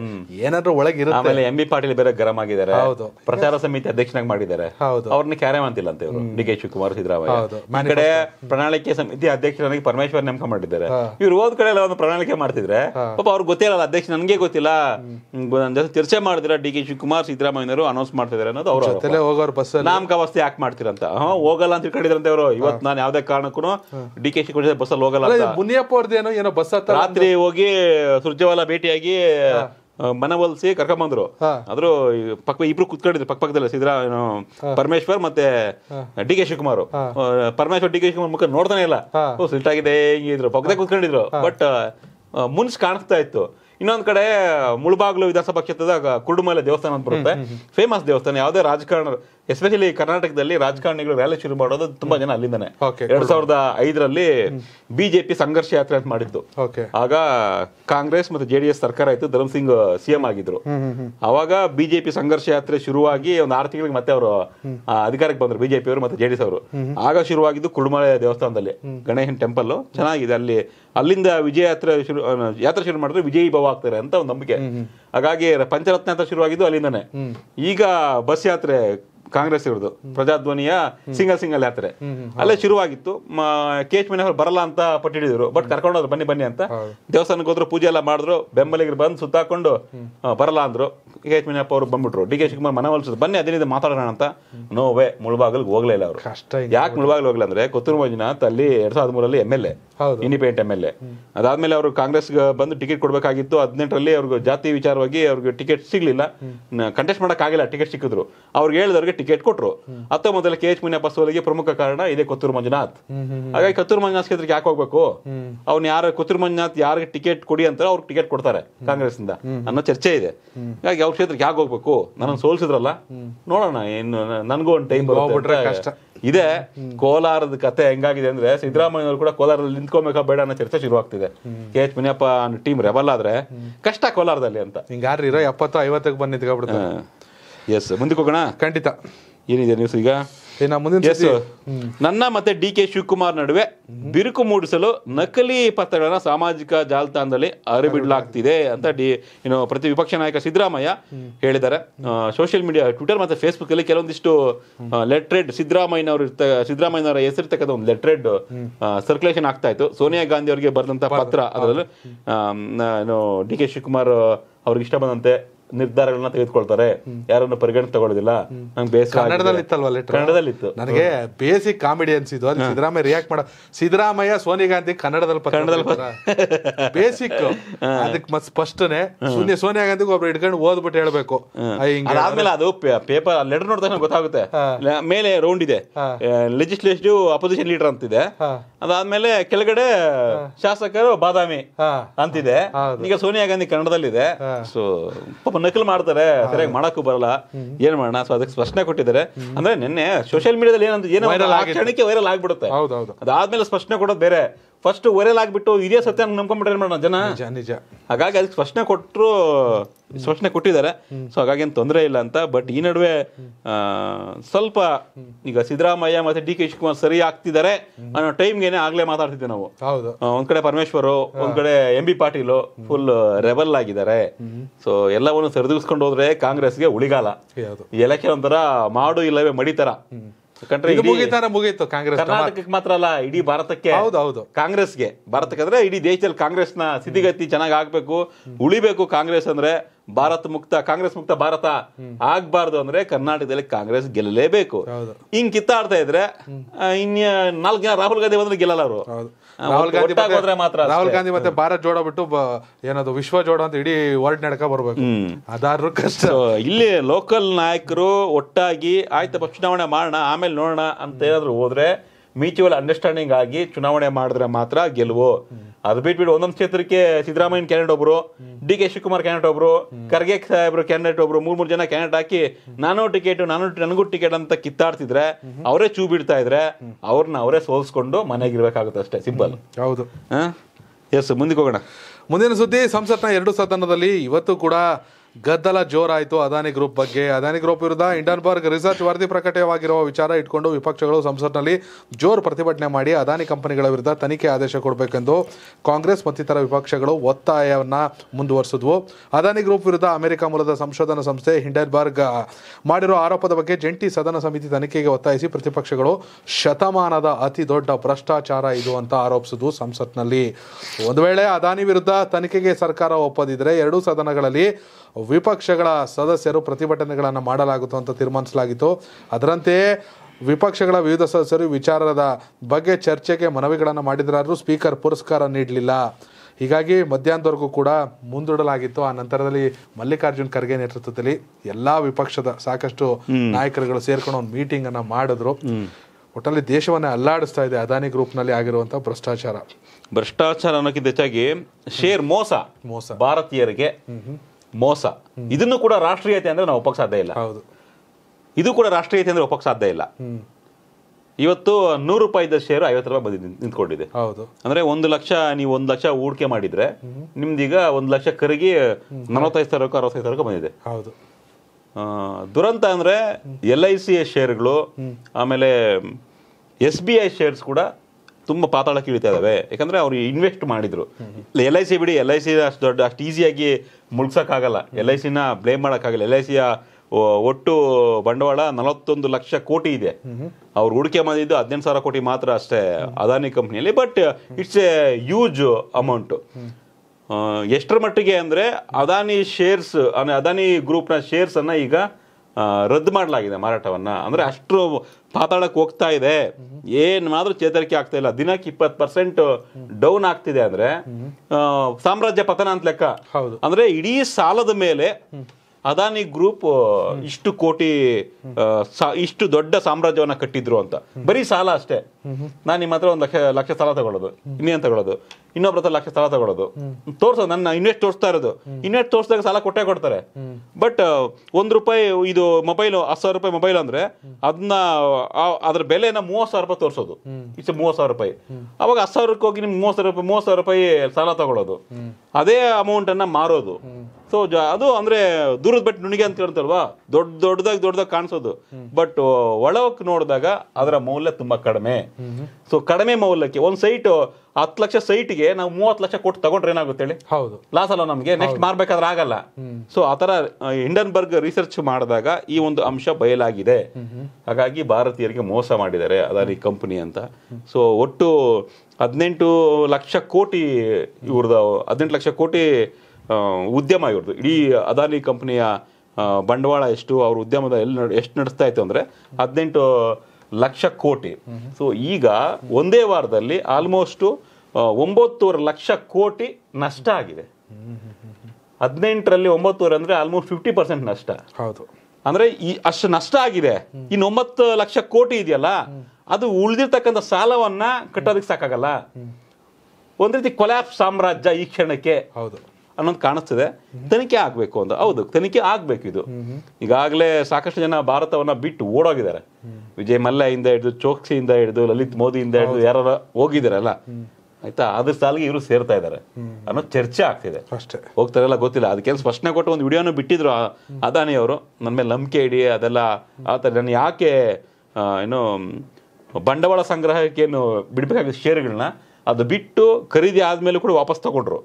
ಏನಾದ್ರೂ ಒಳಗೆ ಆಮೇಲೆ ಎಂ ಬಿ ಪಾಟೀಲ್ ಬೇರೆ ಗರಂ ಆಗಿದ್ದಾರೆ ಹೌದು ಪ್ರಚಾರ ಸಮಿತಿ ಅಧ್ಯಕ್ಷನಾಗಿ ಮಾಡಿದ್ದಾರೆ ಹೌದು ಅವ್ರನ್ನ ಕ್ಯಾರೆ ಅಂತಿಲ್ಲ ಅಂತ ಇವರು ಡಿ ಕೆ ಶಿವಕುಮಾರ್ ಸಿದ್ದರಾಮಯ್ಯ ಕಡೆ ಪ್ರಣಾಳಿಕೆ ಸಮಿತಿ ಅಧ್ಯಕ್ಷರಾಗಿ ಪರಮೇಶ್ವರ್ ನೇಮಕ ಮಾಡಿದ್ದಾರೆ ಇವ್ರು ಹೋದ್ ಕಡೆ ಒಂದು ಪ್ರಣಾಳಿಕೆ ಮಾಡ್ತಿದ್ರೆ ಪಾಪ ಅವ್ರಿಗೆ ಗೊತ್ತೇ ಇರಲ್ಲ ಅಧ್ಯಕ್ಷ ನನಗೆ ಗೊತ್ತಿಲ್ಲ ಚರ್ಚೆ ಮಾಡಿದ್ರೆ ಡಿ ಕೆ ಶಿವಕುಮಾರ್ ಸಿದ್ದರಾಮಯ್ಯನವರು ಅನೌನ್ಸ್ ಮಾಡ್ತಿದ್ದಾರೆ ಅನ್ನೋದು ಅವ್ರ ಹೋಗೋರು ಬಸ್ ನಾಮಕಾವಸ್ಥೆ ಯಾಕೆ ಮಾಡ್ತಿರಂತ ಹೋಗಲ್ಲ ಅಂತ ತಿಳ್ಕೊಂಡಿದ್ರಂತೆ ಅವರು ಇವತ್ತು ನಾನು ಯಾವ್ದೇ ಕಾರಣಕ್ಕೂ ಡಿ ಕೆ ಬಸ್ ಬಸ್ಸಲ್ಲಿ ಹೋಗಲ್ಲ ಮುನಿಯಪ್ಪ ಅವ್ರದ್ದು ಏನೋ ಏನೋ ಬಸ್ ರಾತ್ರಿ ಹೋಗಿ ಸುರ್ಜೇವಾಲ ಭೇಟಿಯಾಗಿ ಮನವೊಲಿಸಿ ಬಂದ್ರು ಆದ್ರೂ ಪಕ್ಕ ಇಬ್ರು ಕುತ್ಕೊಂಡಿದ್ರು ಪಕ್ಕ ಪಕ್ಕದಲ್ಲಿ ಸಿದ್ರಾ ಪರಮೇಶ್ವರ್ ಮತ್ತೆ D K Shivakumar Parameshwar D K Shivakumar ಮುಖ ನೋಡ್ತಾನೆ ಇಲ್ಲ ಸಿಲ್ಟ್ ಆಗಿದೆ ಹಿಂಗಿದ್ರು ಪಕ್ಕದ ಕುತ್ಕೊಂಡಿದ್ರು ಬಟ್ ಮುನ್ಸ್ ಕಾಣಿಸ್ತಾ ಇತ್ತು ಇನ್ನೊಂದ್ ಕಡೆ ಮುಳಬಾಗ್ಲು ವಿಧಾನಸಭಾ ಕ್ಷೇತ್ರದ ಕುರುಡುಮಲೆ ದೇವಸ್ಥಾನ ಅಂತ ಬರುತ್ತೆ ಫೇಮಸ್ ದೇವಸ್ಥಾನ ಯಾವುದೇ ರಾಜಕಾರಣ ಎಸ್ಪೆಷಲಿ ಕರ್ನಾಟಕದಲ್ಲಿ ರಾಜಕಾರಣಿಗಳು ರ್ಯಾಲಿ ಶುರು ಮಾಡೋದು ತುಂಬಾ ಜನ ಅಲ್ಲಿಂದಾನೆ ಎರಡ್ ಸಾವಿರದ ಐದರಲ್ಲಿ ಬಿಜೆಪಿ ಸಂಘರ್ಷ ಯಾತ್ರೆ ಅಂತ ಮಾಡಿದ್ದು ಆಗ ಕಾಂಗ್ರೆಸ್ ಮತ್ತು ಜೆಡಿಎಸ್ ಸರ್ಕಾರ ಆಯ್ತು ಧರ್ಮ್ ಸಿಂಗ್ ಸಿಎಂ uh, ಆಗಿದ್ರು ಅವಾಗ ಬಿಜೆಪಿ ಸಂಘರ್ಷ ಯಾತ್ರೆ ಶುರುವಾಗಿ ಒಂದು ಆರು ತಿಂಗಳಿಗೆ ಮತ್ತೆ ಅವರು ಅಧಿಕಾರಕ್ಕೆ ಬಂದ್ರು ಬಿಜೆಪಿ ಅವರು ಮತ್ತೆ ಜೆಡಿಎಸ್ ಅವರು ಆಗ ಶುರುವಾಗಿದ್ದು ಕುಡುಮಳೆ ದೇವಸ್ಥಾನದಲ್ಲಿ ಗಣೇಶನ್ ಟೆಂಪಲ್ ಚೆನ್ನಾಗಿದೆ ಅಲ್ಲಿ ಅಲ್ಲಿಂದ ವಿಜಯ ಯಾತ್ರೆ ಶುರು ಯಾತ್ರೆ ಶುರು ಮಾಡಿದ್ರೆ ವಿಜಯ್ ಭವ ಆಗ್ತಾರೆ ಅಂತ ಒಂದು ನಂಬಿಕೆ ಹಾಗಾಗಿ ಪಂಚರತ್ನ ಯಾತ್ರೆ ಶುರುವಾಗಿದ್ದು ಅಲ್ಲಿಂದಾನೆ ಈಗ ಬಸ್ ಯಾತ್ರೆ ಕಾಂಗ್ರೆಸ್ ಇವ್ರದ್ದು ಪ್ರಜಾಧ್ವನಿಯ ಸಿಂಗಲ್ ಸಿಂಗಲ್ ಯಾತ್ರೆ ಅಲ್ಲೇ ಶುರುವಾಗಿತ್ತು ಕೆ ಎಚ್ ಮನೆಯವರು ಬರಲ್ಲ ಅಂತ ಪಟ್ಟಿಡಿದ್ರು ಬಟ್ ಹೋದ್ರು ಬನ್ನಿ ಬನ್ನಿ ಅಂತ ದೇವಸ್ಥಾನಕ್ಕೆ ಹೋದ್ರು ಪೂಜೆ ಎಲ್ಲ ಮಾಡಿದ್ರು ಬೆಂಬಲಿಗರು ಬಂದು ಸುತ್ತಾಕೊಂಡು ಬರಲ್ಲ ಅಂದ್ರು ಕೆ ಎಚ್ ಮನೆಯಪ್ಪ ಅವರು ಬಂದ್ಬಿಟ್ರು ಡಿ ಕೆ ಶಿವಕುಮಾರ್ ಮನ ಒಲಿಸಿದ್ರು ಬನ್ನಿ ಅದೇನಿದೆ ಮಾತಾಡೋಣ ಅಂತ ನೋ ವೇ ಹೋಗ್ಲೇ ಇಲ್ಲ ಅವರು ಯಾಕೆ ಮುಳಬಾಗಲ್ ಹೋಗ್ಲಿಲ್ಲ ಅಂದ್ರೆ ಕೊತ್ತೂರು ಮಂಜುನಾಥ್ ಅಲ್ಲಿ ಎರಡ್ ಸಾವಿರದ ಮೂರಲ್ಲಿ M L A independent M L A ಅದಾದ್ಮೇಲೆ ಅವರು ಕಾಂಗ್ರೆಸ್ ಬಂದು ಟಿಕೆಟ್ ಕೊಡಬೇಕಾಗಿತ್ತು ಹದಿನೆಂಟರಲ್ಲಿ ಅವ್ರಿಗೆ ಜಾತಿ ವಿಚಾರವಾಗಿ ಅವ್ರಿಗೆ ಟಿಕೆಟ್ ಸಿಗ್ಲಿಲ್ಲ ಕಂಟೆಸ್ಟ್ ಆಗಿಲ್ಲ ಟಿಕೆಟ್ ಸಿಕ್ಕಿದ್ರು ಅವ್ರಿಗೆ ಹೇಳಿದವ್ರಿಗೆ ಟಿಕೆಟ್ ಅತ್ತ ಮೊದಲ ಕೆ ಎಚ್ ಮುನಿಯಪ್ಪ ಸೋಲಿಗೆ ಪ್ರಮುಖ ಕಾರಣ ಇದೆ ಕೊತ್ತೂರು ಮಂಜುನಾಥ್ ಹಾಗಾಗಿ ಕತ್ತೂರು ಮಂಜುನಾಥ್ ಕ್ಷೇತ್ರಕ್ಕೆ ಯಾಕೆ ಹೋಗ್ಬೇಕು ಅವ್ನು ಯಾರ ಕತ್ತೂರು ಮಂಜುನಾಥ್ ಯಾರಿಗೆ ಟಿಕೆಟ್ ಕೊಡಿ ಅಂತ ಅವ್ರಿಗೆ ಟಿಕೆಟ್ ಕೊಡ್ತಾರೆ ಕಾಂಗ್ರೆಸ್ ಇಂದ ಅನ್ನೋ ಚರ್ಚೆ ಇದೆ ಹಾಗಾಗಿ ಅವ್ರ ಕ್ಷೇತ್ರಕ್ಕೆ ಯಾಕೆ ಹೋಗ್ಬೇಕು ನನ್ನ ಸೋಲ್ಸಿದ್ರಲ್ಲ ನೋಡೋಣ ಏನು ನನಗೂ ಒಂದು ಟೈಮ್ ಇದೆ ಕೋಲಾರದ ಕತೆ ಹೆಂಗಾಗಿದೆ ಅಂದ್ರೆ ಸಿದ್ದರಾಮಯ್ಯವರು ಕೂಡ ಕೋಲಾರದಲ್ಲಿ ನಿಂತ್ಕೋಬೇಕಾ ಬೇಡ ಅನ್ನೋ ಚರ್ಚೆ ಶುರುವಾಗ್ತಿದೆ K H Muniyappa team rebel ಆದ್ರೆ ಕಷ್ಟ ಕೋಲಾರದಲ್ಲಿ ಅಂತ ಹಿಂಗಾರ ಇರೋ ಎಪ್ಪತ್ತು ಐವತ್ತಕ್ಕೆ ಬಂದು ಎಸ್ ಮುಂದಕ್ಕೆ ಹೋಗೋಣ ಖಂಡಿತ ಏನಿದೆ ನ್ಯೂಸ್ ಈಗ ನನ್ನ ಮತ್ತೆ ಡಿ ಕೆ ಶಿವಕುಮಾರ್ ನಡುವೆ ಬಿರುಕು ಮೂಡಿಸಲು ನಕಲಿ ಪತ್ರಗಳನ್ನ ಸಾಮಾಜಿಕ ಜಾಲತಾಣದಲ್ಲಿ ಅರಿಬಿಡ್ಲಾಗ್ತಿದೆ ಅಂತ ಡಿ ಏನು ಪ್ರತಿ ವಿಪಕ್ಷ ನಾಯಕ ಸಿದ್ದರಾಮಯ್ಯ ಹೇಳಿದ್ದಾರೆ ಸೋಷಿಯಲ್ ಮೀಡಿಯಾ ಟ್ವಿಟರ್ ಮತ್ತೆ ಫೇಸ್ಬುಕ್ ಅಲ್ಲಿ ಕೆಲವೊಂದಿಷ್ಟು ಲೆಟ್ರೆಡ್ ಸಿದ್ದರಾಮಯ್ಯನವರು ಇರ್ತ ಸಿದ್ದರಾಮಯ್ಯನವರ ಹೆಸರಿರ್ತಕ್ಕಂಥ ಒಂದು ಲೆಟ್ರೆಡ್ ಸರ್ಕ್ಯುಲೇಷನ್ ಆಗ್ತಾ ಇತ್ತು ಸೋನಿಯಾ ಗಾಂಧಿ ಅವರಿಗೆ ಬರೆದಂತ ಪತ್ರ ಅದರಲ್ಲೂ ಡಿ ಕೆ ಶಿವಕುಮಾರ್ ಅವ್ರಿಗೆ ಇಷ್ಟ ಬಂದಂತೆ ನಿರ್ಧಾರಗಳನ್ನ ತೆಗೆದುಕೊಳ್ತಾರೆ ಯಾರನ್ನು ಪರಿಗಣನೆ ತಗೊಳ್ಳೋದಿಲ್ಲ ನಂಗೆ ಬೇಸರ ಕನ್ನಡದಲ್ಲಿ ಇತ್ತಲ್ವಾ ಲೆಟರ್ ಕನ್ನಡದಲ್ಲಿ ಇತ್ತು ನನಗೆ ಬೇಸಿಕ್ ಕಾಮಿಡಿ ಅನ್ಸಿದ್ದು ಅಲ್ಲಿ ಸಿದ್ದರಾಮಯ್ಯ ರಿಯಾಕ್ಟ್ ಮಾಡ ಸಿದ್ದರಾಮಯ್ಯ ಸೋನಿ ಗಾಂಧಿ ಕನ್ನಡದಲ್ಲಿ ಕನ್ನಡದಲ್ಲಿ ಬೇಸಿಕ್ ಅದಕ್ಕೆ ಮತ್ತೆ ಸ್ಪಷ್ಟನೆ ಸೋನಿ ಸೋನಿಯಾ ಗಾಂಧಿಗೆ ಒಬ್ರು ಇಟ್ಕೊಂಡು ಓದ್ಬಿಟ್ಟು ಹೇಳ್ಬೇಕು ಆದ್ಮೇಲೆ ಅದು ಪೇಪರ್ ಲೆಟರ್ ನೋಡಿದಾಗ ಗೊತ್ತಾಗುತ್ತೆ ಮೇಲೆ ರೌಂಡ್ ಇದೆ ಲೆಜಿಸ್ಲೇಟಿವ್ ಅಪೋಸಿಷನ್ ಲೀಡರ್ ಅಂತಿದೆ ಅದಾದ್ಮೇಲೆ ಕೆಳಗಡೆ ಶಾಸಕರು ಬಾದಾಮಿ ಅಂತಿದೆ ಈಗ ಸೋನಿಯಾ ಗಾಂಧಿ ಕನ್ನಡದಲ್ಲಿದೆ ಸೊ ನಕಲು ಮಾಡ್ತಾರೆ ಸರಿಯಾಗಿ ಮಾಡಕ್ಕೂ ಬರಲ್ಲ ಏನ್ ಮಾಡೋಣ ಸೊ ಅದಕ್ಕೆ ಸ್ಪಷ್ಟನೆ ಕೊಟ್ಟಿದ್ದಾರೆ ಅಂದ್ರೆ ನಿನ್ನೆ ಸೋಷಿಯಲ್ ಮೀಡಿಯಾದಲ್ಲಿ ಏನಂತ ಏನೋ ವೈರಲ್ ವೈರಲ್ ಆಗ್ಬಿಡುತ್ತೆ ಅದಾದ್ಮೇಲೆ ಸ್ಪಷ್ಟನೆ ಕೊಡೋದು ಬೇರೆ ಫಸ್ಟ್ ಒರೇಲ್ ಆಗ್ಬಿಟ್ಟು ಇದೇ ಸತ್ಯ ನಂಬ್ಕೊಂಡ್ಬಿಟ್ರೆ ಮಾಡೋಣ ಜನ ನಿಜ ಹಾಗಾಗಿ ಅದಕ್ಕೆ ಸ್ಪಷ್ಟನೆ ಕೊಟ್ಟರು ಸ್ಪಷ್ಟನೆ ಕೊಟ್ಟಿದ್ದಾರೆ ಸೊ ಹಾಗಾಗಿ ಏನು ತೊಂದರೆ ಇಲ್ಲ ಅಂತ ಬಟ್ ಈ ನಡುವೆ ಸ್ವಲ್ಪ ಈಗ ಸಿದ್ದರಾಮಯ್ಯ ಮತ್ತೆ ಡಿ ಕೆ ಶಿವಕುಮಾರ್ ಸರಿ ಆಗ್ತಿದ್ದಾರೆ ಅನ್ನೋ ಟೈಮ್ಗೆ ಆಗ್ಲೇ ಮಾತಾಡ್ತಿದ್ದೆ ನಾವು ಒಂದ್ ಕಡೆ ಪರಮೇಶ್ವರ್ ಒಂದ್ ಕಡೆ M B Patil full rebel ಆಗಿದ್ದಾರೆ ಸೊ ಎಲ್ಲವನ್ನು ಸರಿದೂಗಿಸ್ಕೊಂಡು ಹೋದ್ರೆ ಕಾಂಗ್ರೆಸ್ಗೆ ಉಳಿಗಾಲ ಎಲೆಕ್ಷನ್ ಒಂಥರ ಮಾಡು ಇಲ್ಲವೇ ಮಡಿತರ ಇದು ಮುಗಿತಾರ ಮುಗೀತು ಕಾಂಗ್ರೆಸ್ ಕರ್ನಾಟಕಕ್ಕೆ ಮಾತ್ರ ಅಲ್ಲ ಇಡೀ ಭಾರತಕ್ಕೆ ಹೌದು ಹೌದು ಕಾಂಗ್ರೆಸ್ಗೆ ಭಾರತಕ್ಕೆ ಅಂದ್ರೆ ಇಡೀ ದೇಶದಲ್ಲಿ ನ ಸ್ಥಿತಿಗತಿ ಚೆನ್ನಾಗಿ ಆಗ್ಬೇಕು ಉಳಿಬೇಕು ಕಾಂಗ್ರೆಸ್ ಅಂದ್ರೆ ಭಾರತ ಮುಕ್ತ ಕಾಂಗ್ರೆಸ್ ಮುಕ್ತ ಭಾರತ ಆಗ್ಬಾರ್ದು ಅಂದ್ರೆ ಕರ್ನಾಟಕದಲ್ಲಿ ಕಾಂಗ್ರೆಸ್ ಗೆಲ್ಲಲೇಬೇಕು ಹಿಂಗ್ ಕಿತ್ತಾಡ್ತಾ ಇದ್ರೆ ಇನ್ ನಾಲ್ಕು ಜನ ರಾಹುಲ್ ಗಾಂಧಿ ಬಂದ್ರೆ ಗೆಲ್ಲಲ್ಲ ಅವರು ರಾಹುಲ್ ಗಾಂಧಿ ಮಾತ್ರ ರಾಹುಲ್ ಗಾಂಧಿ ಮತ್ತೆ ಭಾರತ್ ಜೋಡ ಬಿಟ್ಟು ಏನದು ವಿಶ್ವ ಜೋಡ ಅಂತ ಇಡೀ ವರ್ಲ್ಡ್ ನಡಕ ಬರ್ಬೇಕು ಅದಾದ್ರೂ ಕಷ್ಟ ಇಲ್ಲಿ ಲೋಕಲ್ ನಾಯಕರು ಒಟ್ಟಾಗಿ ಪಕ್ಷ ಚುನಾವಣೆ ಮಾಡೋಣ ಆಮೇಲೆ ನೋಡೋಣ ಅಂತ ಏನಾದ್ರು ಹೋದ್ರೆ ಮ್ಯೂಚುವಲ್ ಅಂಡರ್ಸ್ಟ್ಯಾಂಡಿಂಗ್ ಆಗಿ ಚುನಾವಣೆ ಮಾಡಿದ್ರೆ ಮಾತ್ರ ಗೆಲುವು ಅದು ಬಿಟ್ಬಿಟ್ಟು ಒಂದೊಂದು ಕ್ಷೇತ್ರಕ್ಕೆ ಸಿದ್ದರಾಮಯ್ಯ ಕ್ಯಾಂಡಿಡೇಟ್ ಒಬ್ರು ಡಿ ಕೆ ಶಿವಕುಮಾರ್ ಕ್ಯಾಂಡಿಡೇಟ್ ಒಬ್ರು ಖರ್ಗೆ ಸಾಹೇಬ್ರು ಕ್ಯಾಂಡಿಡೇಟ್ ಒಬ್ರು ಮೂರ್ ಮೂರು ಜನ ಕ್ಯಾಂಡಿಡೇಟ್ ಹಾಕಿ ನಾನು ಟಿಕೆಟ್ ನಾನು ನನಗೂ ಟಿಕೆಟ್ ಅಂತ ಕಿತ್ತಾಡ್ತಿದ್ರೆ ಅವರೇ ಚೂ ಬಿಡ್ತಾ ಇದ್ರೆ ಅವ್ರನ್ನ ಅವರೇ ಸೋಲ್ಸ್ಕೊಂಡು ಮನೆಗಿರ್ಬೇಕಾಗುತ್ತೆ ಅಷ್ಟೇ ಸಿಂಪಲ್ ಹೌದು ಎಸ್ ಮುಂದಕ್ಕೆ ಹೋಗೋಣ ಮುಂದಿನ ಸುದ್ದಿ ಸಂಸತ್ನ ಎರಡು ಸದನದಲ್ಲಿ ಇವತ್ತು ಕೂಡ ಗದ್ದಲ ಜೋರಾಯಿತು ಅದಾನಿ ಗ್ರೂಪ್ ಬಗ್ಗೆ ಅದಾನಿ ಗ್ರೂಪ್ ವಿರುದ್ಧ ಇಂಡನ್ಬರ್ಗ್ ರಿಸರ್ಚ್ ವರದಿ ಪ್ರಕಟವಾಗಿರುವ ವಿಚಾರ ಇಟ್ಕೊಂಡು ವಿಪಕ್ಷಗಳು ಸಂಸತ್ನಲ್ಲಿ ಜೋರು ಪ್ರತಿಭಟನೆ ಮಾಡಿ ಅದಾನಿ ಕಂಪನಿಗಳ ವಿರುದ್ಧ ತನಿಖೆ ಆದೇಶ ಕೊಡಬೇಕೆಂದು ಕಾಂಗ್ರೆಸ್ ಮತ್ತಿತರ ವಿಪಕ್ಷಗಳು ಒತ್ತಾಯವನ್ನು ಮುಂದುವರಿಸಿದ್ವು ಅದಾನಿ ಗ್ರೂಪ್ ವಿರುದ್ಧ ಅಮೆರಿಕ ಮೂಲದ ಸಂಶೋಧನಾ ಸಂಸ್ಥೆ ಹಿಂಡನ್ಬರ್ಗ್ ಮಾಡಿರುವ ಆರೋಪದ ಬಗ್ಗೆ ಜಂಟಿ ಸದನ ಸಮಿತಿ ತನಿಖೆಗೆ ಒತ್ತಾಯಿಸಿ ಪ್ರತಿಪಕ್ಷಗಳು ಶತಮಾನದ ಅತಿ ದೊಡ್ಡ ಭ್ರಷ್ಟಾಚಾರ ಇದು ಅಂತ ಆರೋಪಿಸಿದ್ವು ಸಂಸತ್ನಲ್ಲಿ ಒಂದು ವೇಳೆ ಅದಾನಿ ವಿರುದ್ಧ ತನಿಖೆಗೆ ಸರ್ಕಾರ ಒಪ್ಪದಿದ್ದರೆ ಎರಡೂ ಸದನಗಳಲ್ಲಿ ವಿಪಕ್ಷಗಳ ಸದಸ್ಯರು ಪ್ರತಿಭಟನೆಗಳನ್ನು ಮಾಡಲಾಗುತ್ತೋ ಅಂತ ತೀರ್ಮಾನಿಸಲಾಗಿತ್ತು ಅದರಂತೆಯೇ ವಿಪಕ್ಷಗಳ ವಿವಿಧ ಸದಸ್ಯರು ವಿಚಾರದ ಬಗ್ಗೆ ಚರ್ಚೆಗೆ ಮನವಿಗಳನ್ನು ಮಾಡಿದರಾದರೂ ಸ್ಪೀಕರ್ ಪುರಸ್ಕಾರ ನೀಡಲಿಲ್ಲ ಹೀಗಾಗಿ ಮಧ್ಯಾಹ್ನದವರೆಗೂ ಕೂಡ ಮುಂದೂಡಲಾಗಿತ್ತು ಆ ನಂತರದಲ್ಲಿ ಮಲ್ಲಿಕಾರ್ಜುನ್ ಖರ್ಗೆ ನೇತೃತ್ವದಲ್ಲಿ ಎಲ್ಲಾ ವಿಪಕ್ಷದ ಸಾಕಷ್ಟು ನಾಯಕರುಗಳು ಸೇರ್ಕೊಂಡು ಒಂದು ಮೀಟಿಂಗ್ ಅನ್ನ ಮಾಡಿದ್ರು ಒಟ್ಟಲ್ಲಿ ದೇಶವನ್ನೇ ಅಲ್ಲಾಡಿಸ್ತಾ ಇದೆ ಅದಾನಿ ಗ್ರೂಪ್ನಲ್ಲಿ ಆಗಿರುವಂತಹ ಭ್ರಷ್ಟಾಚಾರ ಭ್ರಷ್ಟಾಚಾರ ಅನ್ನೋಕ್ಕಿಂತ ಹೆಚ್ಚಾಗಿ ಶೇರ್ ಮೋಸ ಮೋಸ ಭಾರತೀಯರಿಗೆ ಮೋಸ ಇದನ್ನು ಕೂಡ ರಾಷ್ಟ್ರೀಯತೆ ಅಂದ್ರೆ ನಾವು ಒಪ್ಪಕ್ಕೆ ಸಾಧ್ಯ ಇಲ್ಲ ಹೌದು ಇದು ಕೂಡ ರಾಷ್ಟ್ರೀಯತೆ ಅಂದ್ರೆ ಒಪ್ಪಕ್ಕೆ ಸಾಧ್ಯ ಇಲ್ಲ ಇವತ್ತು ನೂರು ರೂಪಾಯಿ ಇದ್ದ ಶೇರು ಐವತ್ತು ರೂಪಾಯಿ ಬಂದಿದೆ ನಿಂತ್ಕೊಂಡಿದೆ ಹೌದು ಅಂದ್ರೆ ಒಂದು ಲಕ್ಷ ನೀವು ಒಂದು ಲಕ್ಷ ಹೂಡಿಕೆ ಮಾಡಿದ್ರೆ ನಿಮ್ದೀಗ ಒಂದು ಲಕ್ಷ ಕರಗಿ ನಲವತ್ತೈದು ಸಾವಿರಕ್ಕೂ ಅರವತ್ತೈದು ಸಾವಿರಕ್ಕೂ ಬಂದಿದೆ ಹೌದು ದುರಂತ ಅಂದ್ರೆ ಎಲ್ ಐ ಸಿ ಶೇರ್ಗಳು ಆಮೇಲೆ ಎಸ್ ಬಿ ಐ ಶೇರ್ಸ್ ಕೂಡ ತುಂಬ ಪಾತಾಳಕ್ಕೆ ಇಳಿತಾ ಇದ್ದಾವೆ ಯಾಕಂದ್ರೆ ಅವ್ರು ಇನ್ವೆಸ್ಟ್ ಮಾಡಿದ್ರು ಎಲ್ ಐ ಸಿ ಬಿಡಿ ಎಲ್ ಐ ಸಿ ಅಷ್ಟು ದೊಡ್ಡ ಅಷ್ಟು ಈಸಿಯಾಗಿ ಮುಳ್ಸೋಕ್ಕಾಗಲ್ಲ ಎಲ್ ಐ ಸಿನ ಬ್ಲೇಮ್ ಮಾಡೋಕ್ಕಾಗಲ್ಲ ಎಲ್ ಐ ಸಿಯ ಒಟ್ಟು ಬಂಡವಾಳ ನಲವತ್ತೊಂದು ಲಕ್ಷ ಕೋಟಿ ಇದೆ ಅವ್ರು ಹೂಡಿಕೆ ಮಾಡಿದ್ದು ಹದಿನೆಂಟು ಸಾವಿರ ಕೋಟಿ ಮಾತ್ರ ಅಷ್ಟೇ ಅದಾನಿ ಕಂಪ್ನಿಯಲ್ಲಿ but it's a huge amount ಎಷ್ಟರ ಮಟ್ಟಿಗೆ ಅಂದರೆ ಅದಾನಿ ಶೇರ್ಸ್ ಅಂದರೆ ಅದಾನಿ ಗ್ರೂಪ್ನ ಶೇರ್ಸನ್ನು ಈಗ ರದ್ದು ಮಾಡಲಾಗಿದೆ ಮಾರಾಟವನ್ನ ಅಂದ್ರೆ ಅಷ್ಟು ಪಾತಾಳಕ್ಕೆ ಹೋಗ್ತಾ ಇದೆ ಏನು ಮಾತ್ರ ಚೇತರಿಕೆ ಆಗ್ತಾ ಇಲ್ಲ ದಿನಕ್ಕೆ ಇಪ್ಪತ್ತು ಪರ್ಸೆಂಟ್ ಡೌನ್ ಆಗ್ತಿದೆ ಅಂದರೆ ಸಾಮ್ರಾಜ್ಯ ಪತನ ಅಂತ ಲೆಕ್ಕ ಅಂದ್ರೆ ಇಡೀ ಸಾಲದ ಮೇಲೆ ಅದಾನಿ ಗ್ರೂಪ್ ಇಷ್ಟು ಕೋಟಿ ಇಷ್ಟು ದೊಡ್ಡ ಸಾಮ್ರಾಜ್ಯವನ್ನ ಕಟ್ಟಿದ್ರು ಅಂತ ಬರೀ ಸಾಲ ಅಷ್ಟೇ ನಾನು ನಿಮ್ಮ ಹತ್ರ ಲಕ್ಷ ಲಕ್ಷ ಸಾಲ ತಗೊಳ್ಳೋದು ಇನ್ನೇನು ತಗೊಳ್ಳೋದು ಇನ್ನೊಬ್ರ ಹತ್ರ ಲಕ್ಷ ಸಾಲ ತಗೊಳ್ಳೋದು ತೋರ್ಸೋ ನನ್ನ ಇನ್ವೆಸ್ಟ್ ತೋರಿಸ್ತಾ ಇರೋದು ಇನ್ವೆಸ್ಟ್ ತೋರಿಸಿದಾಗ ಸಾಲ ಕೊಟ್ಟೇ ಕೊಡ್ತಾರೆ ಬಟ್ ಒಂದ್ ರೂಪಾಯಿ ಇದು ಮೊಬೈಲ್ ಹತ್ ಸಾವಿರ ರೂಪಾಯಿ ಮೊಬೈಲ್ ಅಂದ್ರೆ ಅದನ್ನ ಅದ್ರ ಬೆಲೆನ ಮೂವತ್ತು ಸಾವಿರ ರೂಪಾಯಿ ತೋರ್ಸೋದು ಇಷ್ಟು ಮೂವತ್ ಸಾವಿರ ರೂಪಾಯಿ ಅವಾಗ ಹತ್ತು ಸಾವಿರಕ್ಕೆ ಹೋಗಿ ನಿಮ್ಗೆ ಮೂವತ್ತು ಸಾವಿರ ರೂಪಾಯಿ ಮೂವತ್ತು ಸಾವಿರ ರೂಪಾಯಿ ಸಾಲ ತಗೊಳ್ಳೋದು ಅದೇ ಅಮೌಂಟನ್ನು ಮಾರೋದು ಸೊ ಅದು ಅಂದ್ರೆ ದೂರದ ಬಟ್ ನುಣಿಗೆ ಅಂತ ಹೇಳ್ತಲ್ವಾ ದೊಡ್ಡ ದೊಡ್ಡದಾಗಿ ದೊಡ್ಡದಾಗಿ ಕಾಣಿಸೋದು ಬಟ್ ಒಳಕ್ ನೋಡಿದಾಗ ಅದರ ಮೌಲ್ಯ ತುಂಬಾ ಕಡಿಮೆ ಸೊ ಕಡಿಮೆ ಮೌಲ್ಯಕ್ಕೆ ಒಂದು ಸೈಟ್ ಹತ್ತು ಲಕ್ಷ ಸೈಟ್ಗೆ ನಾವು ಮೂವತ್ತು ಲಕ್ಷ ಕೊಟ್ಟು ತಗೊಂಡ್ರೆ ಏನಾಗುತ್ತೆ ಹೇಳಿ ಹೌದು ಲಾಸ್ ಅಲ್ಲ ನಮಗೆ ನೆಕ್ಸ್ಟ್ ಮಾರ್ಬೇಕಾದ್ರೆ ಆಗಲ್ಲ ಸೊ ಆತರ ಇಂಡನ್ಬರ್ಗ್ ರಿಸರ್ಚ್ ಮಾಡಿದಾಗ ಈ ಒಂದು ಅಂಶ ಬಯಲಾಗಿದೆ ಹಾಗಾಗಿ ಭಾರತೀಯರಿಗೆ ಮೋಸ ಮಾಡಿದ್ದಾರೆ ಅದಾನಿ ಕಂಪನಿ ಅಂತ ಸೊ ಒಟ್ಟು ಹದಿನೆಂಟು ಲಕ್ಷ ಕೋಟಿ ಇವ್ರದ್ದು ಹದಿನೆಂಟು ಲಕ್ಷ ಕೋಟಿ ಉದ್ಯಮ ಇವ್ರದ್ದು ಇಡೀ ಅದಾನಿ ಕಂಪ್ನಿಯ ಬಂಡವಾಳ ಎಷ್ಟು ಅವ್ರ ಉದ್ಯಮದ ಎಲ್ಲಿ ಎಷ್ಟು ನಡೆಸ್ತಾ ಇತ್ತು ಅಂದರೆ ಹದಿನೆಂಟು ಲಕ್ಷ ಕೋಟಿ ಸೊ ಈಗ ಒಂದೇ ವಾರದಲ್ಲಿ ಆಲ್ಮೋಸ್ಟು ಒಂಬತ್ತೂವರೆ ಲಕ್ಷ ಕೋಟಿ ನಷ್ಟ ಆಗಿದೆ ಹದಿನೆಂಟರಲ್ಲಿ ಒಂಬತ್ತೂವರೆ ಅಂದರೆ ಆಲ್ಮೋಸ್ಟ್ ಫಿಫ್ಟಿ ಪರ್ಸೆಂಟ್ ನಷ್ಟ ಹೌದು ಅಂದರೆ ಈ ಅಷ್ಟು ನಷ್ಟ ಆಗಿದೆ ಇನ್ನು ಒಂಬತ್ತು ಲಕ್ಷ ಕೋಟಿ ಇದೆಯಲ್ಲ ಅದು ಉಳಿದಿರ್ತಕ್ಕಂಥ ಸಾಲವನ್ನು ಕಟ್ಟೋದಕ್ಕೆ ಸಾಕಾಗಲ್ಲ ಒಂದು ರೀತಿ ಕೊಲ್ಯಾಪ್ ಸಾಮ್ರಾಜ್ಯ ಈ ಕ್ಷಣಕ್ಕೆ ಹೌದು ಅನ್ನೋದು ಕಾಣಿಸ್ತಿದೆ ತನಿಖೆ ಆಗ್ಬೇಕು ಅಂತ ಹೌದು ತನಿಖೆ ಆಗ್ಬೇಕು ಇದು ಈಗಾಗಲೇ ಸಾಕಷ್ಟು ಜನ ಭಾರತವನ್ನ ಬಿಟ್ಟು ಓಡೋಗಿದ್ದಾರೆ ವಿಜಯ್ ಇಂದ ಹಿಡಿದು ಚೋಕ್ಸಿಯಿಂದ ಹಿಡಿದು ಲಲಿತ್ ಮೋದಿಯಿಂದ ಹಿಡಿದು ಯಾರು ಹೋಗಿದಾರಲ್ಲ ಆಯ್ತಾ ಅದ್ರ ಸಾಲಿಗೆ ಇವರು ಸೇರ್ತಾ ಇದ್ದಾರೆ ಅನ್ನೋ ಚರ್ಚೆ ಆಗ್ತಿದೆ ಅಷ್ಟೇ ಗೊತ್ತಿಲ್ಲ ಅದಕ್ಕೆ ಸ್ಪಷ್ಟನೆ ಕೊಟ್ಟು ಒಂದು ವಿಡಿಯೋನೂ ಬಿಟ್ಟಿದ್ರು ಅದಾನಿ ಅವರು ನನ್ನ ಮೇಲೆ ನಂಬಿಕೆ ಇಡಿ ಅದೆಲ್ಲ ಆ ನಾನು ಯಾಕೆ ಏನು ಬಂಡವಾಳ ಸಂಗ್ರಹಕ್ಕೆ ಏನು ಬಿಡಬೇಕಾಗಿತ್ತು ಶೇರ್ಗಳನ್ನ ಅದು ಬಿಟ್ಟು ಖರೀದಿ ಆದ್ಮೇಲೆ ಕೂಡ ವಾಪಸ್ ತಗೊಂಡ್ರು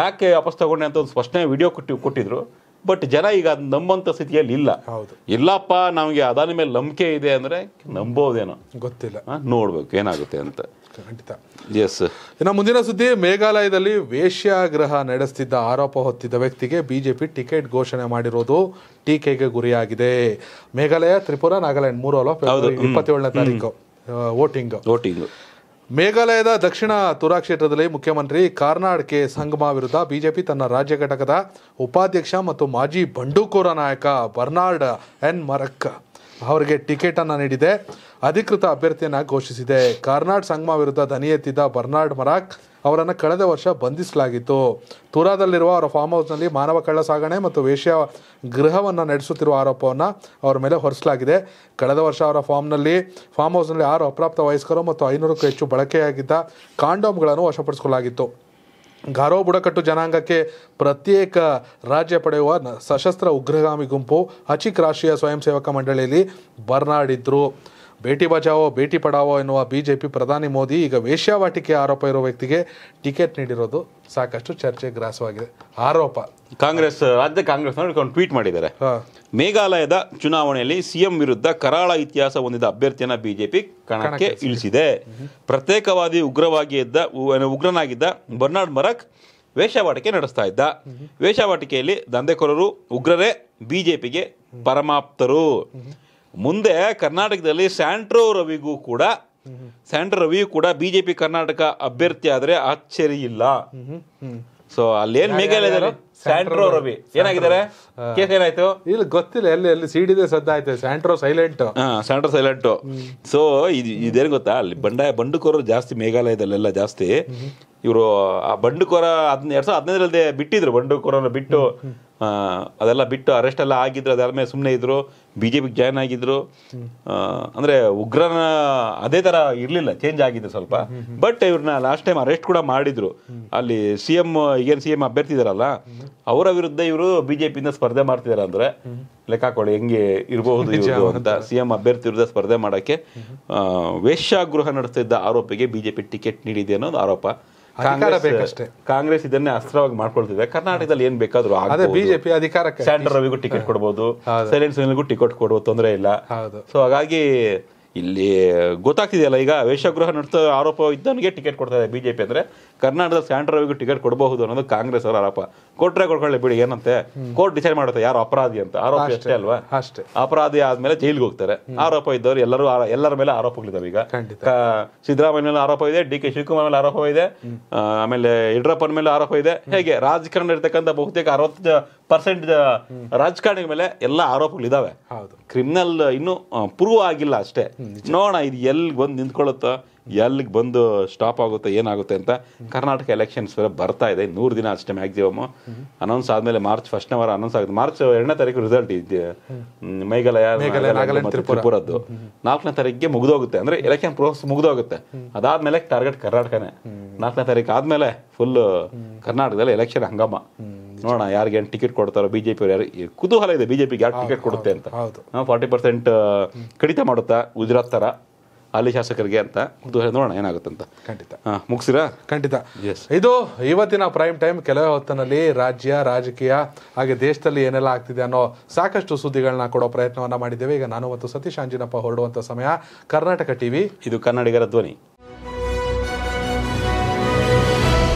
ಯಾಕೆ ವಾಪಸ್ ತಗೊಂಡೆ ಅಂತ ಒಂದು ಸ್ಪಷ್ಟನೆ ವಿಡಿಯೋ ಕೊಟ್ಟು ಕೊಟ್ಟಿದ್ರು ಬಟ್ ಜನ ಈಗ ಅದು ನಂಬಂತ ಸ್ಥಿತಿಯಲ್ಲಿ ಇಲ್ಲ ಹೌದು ಇಲ್ಲಪ್ಪ ನಮಗೆ ಅದಾನ ಮೇಲೆ ನಂಬಿಕೆ ಇದೆ ಅಂದ್ರೆ ನಂಬೋದೇನೋ ಗೊತ್ತಿಲ್ಲ ನೋಡ್ಬೇಕು ಏನಾಗುತ್ತೆ ಅಂತ ಖಂಡಿತ ಎಸ್ ಇನ್ನು ಮುಂದಿನ ಸುದ್ದಿ ಮೇಘಾಲಯದಲ್ಲಿ ವೇಶ್ಯಾಗ್ರಹ ನಡೆಸ್ತಿದ್ದ ಆರೋಪ ಹೊತ್ತಿದ್ದ ವ್ಯಕ್ತಿಗೆ ಬಿಜೆಪಿ ಟಿಕೆಟ್ ಘೋಷಣೆ ಮಾಡಿರೋದು ಟೀಕೆಗೆ ಗುರಿಯಾಗಿದೆ ಮೇಘಾಲಯ ತ್ರಿಪುರ ನಾಗಾಲ್ಯಾಂಡ್ ಮೂರು ಅಲ್ಲ ಇಪ್ಪತ್ತೇಳನೇ ತಾರೀಕು ವೋಟಿಂಗ್ ವೋಟಿಂಗ್ ಮೇಘಾಲಯದ ದಕ್ಷಿಣ ತುರಾ ಕ್ಷೇತ್ರದಲ್ಲಿ ಮುಖ್ಯಮಂತ್ರಿ ಕಾರ್ನಾಡ್ ಕೆ ಸಂಗಮ ವಿರುದ್ಧ ಬಿಜೆಪಿ ತನ್ನ ರಾಜ್ಯ ಘಟಕದ ಉಪಾಧ್ಯಕ್ಷ ಮತ್ತು ಮಾಜಿ ಬಂಡೂಕೋರ ನಾಯಕ ಬರ್ನಾರ್ಡ್ ಎನ್ ಮರಕ್ ಅವರಿಗೆ ಟಿಕೆಟನ್ನು ನೀಡಿದೆ ಅಧಿಕೃತ ಅಭ್ಯರ್ಥಿಯನ್ನು ಘೋಷಿಸಿದೆ ಕಾರ್ನಾಡ್ ಸಂಗಮ ವಿರುದ್ಧ ದನಿ ಎತ್ತಿದ್ದ ಬರ್ನಾರ್ಡ್ ಮರಾಕ್ ಅವರನ್ನು ಕಳೆದ ವರ್ಷ ಬಂಧಿಸಲಾಗಿತ್ತು ತುರಾದಲ್ಲಿರುವ ಅವರ ಫಾರ್ಮ್ ಹೌಸ್ನಲ್ಲಿ ಮಾನವ ಕಳ್ಳ ಸಾಗಣೆ ಮತ್ತು ವೇಶ್ಯ ಗೃಹವನ್ನು ನಡೆಸುತ್ತಿರುವ ಆರೋಪವನ್ನು ಅವರ ಮೇಲೆ ಹೊರಿಸಲಾಗಿದೆ ಕಳೆದ ವರ್ಷ ಅವರ ಫಾರ್ಮ್ನಲ್ಲಿ ಫಾರ್ಮ್ ಹೌಸ್ನಲ್ಲಿ ಆರು ಅಪ್ರಾಪ್ತ ವಯಸ್ಕರು ಮತ್ತು ಐನೂರಕ್ಕೂ ಹೆಚ್ಚು ಬಳಕೆಯಾಗಿದ್ದ ಕಾಂಡೋಮ್ಗಳನ್ನು ವಶಪಡಿಸಿಕೊಳ್ಳಲಾಗಿತ್ತು ಗಾರೋ ಬುಡಕಟ್ಟು ಜನಾಂಗಕ್ಕೆ ಪ್ರತ್ಯೇಕ ರಾಜ್ಯ ಪಡೆಯುವ ಸಶಸ್ತ್ರ ಉಗ್ರಗಾಮಿ ಗುಂಪು ಅಚಿಕ್ ರಾಷ್ಟ್ರೀಯ ಸ್ವಯಂ ಸೇವಕ ಮಂಡಳಿಯಲ್ಲಿ ಬರ್ನಾಡಿದ್ರು ಭೇಟಿ ಬಚಾವೋ ಭೇಟಿ ಪಡಾವೋ ಎನ್ನುವ ಬಿಜೆಪಿ ಪ್ರಧಾನಿ ಮೋದಿ ಈಗ ವೇಶ್ಯಾವಾಟಿಕೆ ಆರೋಪ ಇರುವ ವ್ಯಕ್ತಿಗೆ ಟಿಕೆಟ್ ನೀಡಿರೋದು ಸಾಕಷ್ಟು ಚರ್ಚೆ ಗ್ರಾಸವಾಗಿದೆ ಆರೋಪ ಕಾಂಗ್ರೆಸ್ ರಾಜ್ಯ ಕಾಂಗ್ರೆಸ್ ಟ್ವೀಟ್ ಮಾಡಿದ್ದಾರೆ ಮೇಘಾಲಯದ ಚುನಾವಣೆಯಲ್ಲಿ ಸಿಎಂ ವಿರುದ್ಧ ಕರಾಳ ಇತಿಹಾಸ ಹೊಂದಿದ ಅಭ್ಯರ್ಥಿಯನ್ನ ಬಿಜೆಪಿ ಕಣಕ್ಕೆ ಇಳಿಸಿದೆ ಪ್ರತ್ಯೇಕವಾದಿ ಉಗ್ರವಾಗಿ ಇದ್ದ ಉಗ್ರನಾಗಿದ್ದ ಬರ್ನಾಡ್ ಮರಕ್ ವೇಷವಾಟಿಕೆ ನಡೆಸ್ತಾ ಇದ್ದ ವೇಷವಾಟಿಕೆಯಲ್ಲಿ ದಂಧೆಕೋರರು ಉಗ್ರರೇ ಬಿಜೆಪಿಗೆ ಪರಮಾಪ್ತರು ಮುಂದೆ ಕರ್ನಾಟಕದಲ್ಲಿ ಸ್ಯಾಂಟ್ರೋ ರವಿಗೂ ಕೂಡ ಸ್ಯಾಂಟ್ರೋ ರವಿಯು ಕೂಡ ಬಿಜೆಪಿ ಕರ್ನಾಟಕ ಅಭ್ಯರ್ಥಿ ಆದ್ರೆ ಆಶ್ಚರ್ಯ ಇಲ್ಲ ಸೊ ಅಲ್ಲೇನ್ ಮೇಘಾಲಯದಲ್ಲಿ ಸ್ಯಾಂಟ್ರೋ ರವಿ ಏನಾಗಿದ್ದಾರೆ ಕೇಸ್ ಏನಾಯ್ತು ಇಲ್ಲಿ ಗೊತ್ತಿಲ್ಲ ಎಲ್ಲಿ ಎಲ್ಲಿ ಸೀಡಿದೆ ಸದ್ದ ಆಯ್ತು Santro silent Santro silent so ಇದು ಇದೇನು ಗೊತ್ತಾ ಅಲ್ಲಿ ಬಂಡಾಯ ಬಂಡುಕೋರರು ಜಾಸ್ತಿ ಮೇಘಾಲಯದಲ್ಲೆಲ್ಲ ಜಾಸ್ತಿ ಇವರು ಆ ಬಂಡುಕೋರ ಅದನ್ನ ಎರಡ್ ಸಾವಿರದ ಹದಿನೈದರಲ್ಲದೆ ಬಿಟ್ಟಿದ್ರು ಬಂಡುಕೋರನ ಬಿಟ್ಟು ಅದೆಲ್ಲ ಬಿಟ್ಟು ಅರೆಸ್ಟ್ ಎಲ್ಲ ಆಗಿದ್ರು ಅದಾದ ಮೇಲೆ ಸುಮ್ಮನೆ ಇದ್ರು ಬಿ ಜೆ ಪಿಗೆ ಜಾಯ್ನ್ ಆಗಿದ್ರು ಅಂದ್ರೆ ಉಗ್ರನ ಅದೇ ತರ ಇರಲಿಲ್ಲ ಚೇಂಜ್ ಆಗಿದೆ ಸ್ವಲ್ಪ ಬಟ್ ಇವ್ರನ್ನ ಲಾಸ್ಟ್ ಟೈಮ್ ಅರೆಸ್ಟ್ ಕೂಡ ಮಾಡಿದ್ರು ಅಲ್ಲಿ C M CM C M ಅಭ್ಯರ್ಥಿ ಇದಾರಲ್ಲ ಅವರ ವಿರುದ್ಧ ಇವರು ಬಿ ಸ್ಪರ್ಧೆ ಮಾಡ್ತಿದ್ದಾರೆ ಅಂದ್ರೆ ಲೆಕ್ಕ ಹಾಕೊಳ್ಳಿ ಹೆಂಗೆ ಇರಬಹುದು ಅಂತ ಸಿ ಎಂ ಅಭ್ಯರ್ಥಿ ವಿರುದ್ಧ ಸ್ಪರ್ಧೆ ಮಾಡೋಕ್ಕೆ ವೇಶ್ಯಾಗೃಹ ನಡೆಸ್ತಿದ್ದ ಆರೋಪಿಗೆ ಬಿಜೆಪಿ ಟಿಕೆಟ್ ನೀಡಿದೆ ಅನ್ನೋದು ಆರೋಪ ಬೇಕಷ್ಟೇ ಕಾಂಗ್ರೆಸ್ ಇದನ್ನೇ ಅಸ್ತ್ರವಾಗಿ ಮಾಡ್ಕೊಳ್ತಿದೆ ಕರ್ನಾಟಕದಲ್ಲಿ ಏನ್ ಬೇಕಾದ್ರೂ ಬಿಜೆಪಿ ಅಧಿಕಾರಕ್ಕೆ ಸ್ಯಾಂಡರ್ ರವಿಗೂ ಟಿಕೆಟ್ ಕೊಡಬಹುದು ಸೈಲೆಂಟ್ ಸುನಿಲ್ಗೂ ಟಿಕೆಟ್ ಕೊಡುವ ತೊಂದರೆ ಇಲ್ಲ ಸೊ ಹಾಗಾಗಿ ಇಲ್ಲಿ ಗೊತ್ತಾಗ್ತಿದೆಯಲ್ಲ ಈಗ ವೇಷಗೃಹ ನಡ್ತಾ ಆರೋಪ ಇದ್ದವನಿಗೆ ಟಿಕೆಟ್ ಕೊಡ್ತಾ ಇದೆ ಬಿಜೆಪಿ ಅಂದ್ರೆ ಕರ್ನಾಟಕದ ಸ್ಯಾಂಟ್ರ್ ಟಿಕೆಟ್ ಕೊಡಬಹುದು ಅನ್ನೋದು ಕಾಂಗ್ರೆಸ್ ಅವರ ಆರೋಪ ಕೊಟ್ರೆ ಕೊಡ್ಕೊಳ್ಳಿ ಬಿಡಿ ಏನಂತೆ ಕೋರ್ಟ್ ಡಿಸೈಡ್ ಮಾಡುತ್ತೆ ಯಾರು ಅಪರಾಧಿ ಅಂತ ಆರೋಪ ಅಷ್ಟೇ ಅಲ್ವಾ ಅಷ್ಟೇ ಅಪರಾಧಿ ಆದ್ಮೇಲೆ ಜೈಲಿಗೆ ಹೋಗ್ತಾರೆ ಆರೋಪ ಇದ್ದವರು ಎಲ್ಲರೂ ಎಲ್ಲರ ಮೇಲೆ ಆರೋಪಗಳಿದ್ದಾವೆ ಈಗ ಸಿದ್ದರಾಮಯ್ಯ ಮೇಲೆ ಆರೋಪ ಇದೆ ಡಿ ಕೆ ಶಿವಕುಮಾರ್ ಮೇಲೆ ಆರೋಪ ಇದೆ ಆಮೇಲೆ ಯಡಿಯೂರಪ್ಪನ ಮೇಲೆ ಆರೋಪ ಇದೆ ಹೇಗೆ ರಾಜಕಾರಣ ಇರ್ತಕ್ಕಂಥ ಬಹುತೇಕ ಅರವತ್ತು ಪರ್ಸೆಂಟ್ ರಾಜಕಾರಣಿಗಳ ಮೇಲೆ ಎಲ್ಲ ಇದಾವೆ ಕ್ರಿಮಿನಲ್ ಇನ್ನು ಪ್ರೂವ್ ಆಗಿಲ್ಲ ಅಷ್ಟೇ ನೋಡೋಣ ಇದು ಎಲ್ಲಿ ಬಂದು ನಿಂತ್ಕೊಳ್ಳುತ್ತೋ ಎಲ್ಲಿಗೆ ಬಂದು ಸ್ಟಾಪ್ ಆಗುತ್ತೆ ಏನಾಗುತ್ತೆ ಅಂತ ಕರ್ನಾಟಕ ಎಲೆಕ್ಷನ್ಸ್ ಬರ್ತಾ ಇದೆ ನೂರು ದಿನ ಅಷ್ಟೇ ಮ್ಯಾಕ್ಸಿಮಮ್ ಅನೌನ್ಸ್ ಆದಮೇಲೆ ಮಾರ್ಚ್ ಫಸ್ಟ್ ವಾರ ಅನೌನ್ಸ್ ಆಗುತ್ತೆ ಮಾರ್ಚ್ ಎರಡನೇ ತಾರೀಕು ರಿಸಲ್ಟ್ ಇದೆ ಮೇಘಾಲಯ ತ್ರಿಪುರದ್ದು ನಾಲ್ಕನೇ ತಾರೀಕಿಗೆ ಮುಗಿದೋಗುತ್ತೆ ಅಂದ್ರೆ ಎಲೆಕ್ಷನ್ ಪ್ರೋಸೆಸ್ ಮುಗಿದೋಗುತ್ತೆ ಅದಾದ್ಮೇಲೆ ಟಾರ್ಗೆಟ್ ಕರ್ನಾಟಕನೇ ನಾಲ್ಕನೇ ತಾರೀಕು ಆದ್ಮೇಲೆ ಫುಲ್ ಕರ್ನಾಟಕದಲ್ಲಿ ಎಲೆಕ್ಷನ್ ಹಂಗಾಮ ನೋಡೋಣ ಏನು ಟಿಕೆಟ್ ಕೊಡ್ತಾರೋ ಬಿಜೆಪಿ ಅವ್ರು ಯಾರು ಕುತೂಹಲ ಇದೆ ಬಿಜೆಪಿಗೆ ಯಾರು ಟಿಕೆಟ್ ಕೊಡುತ್ತೆ ಅಂತ ಫಾರ್ಟಿ ಪರ್ಸೆಂಟ್ ಕಡಿತ ಮಾಡುತ್ತಾ ಗುಜರಾತ್ ಥರ ಅಲ್ಲಿ ಶಾಸಕರಿಗೆ ಅಂತ ನೋಡೋಣ ಏನಾಗುತ್ತೆ ಅಂತ ಖಂಡಿತ ಮುಗಿಸಿರಾ ಖಂಡಿತ ಇದು ಇವತ್ತಿನ ಪ್ರೈಮ್ ಟೈಮ್ ಕೆಲವೇ ಹೊತ್ತಿನಲ್ಲಿ ರಾಜ್ಯ ರಾಜಕೀಯ ಹಾಗೆ ದೇಶದಲ್ಲಿ ಏನೆಲ್ಲ ಆಗ್ತಿದೆ ಅನ್ನೋ ಸಾಕಷ್ಟು ಸುದ್ದಿಗಳನ್ನ ಕೊಡೋ ಪ್ರಯತ್ನವನ್ನ ಮಾಡಿದ್ದೇವೆ ಈಗ ನಾನು ಮತ್ತು ಸತೀಶ್ ಅಂಜಿನಪ್ಪ ಹೊರಡುವಂತ ಸಮಯ ಕರ್ನಾಟಕ ಟಿವಿ ಇದು ಕನ್ನಡಿಗರ ಧ್ವನಿ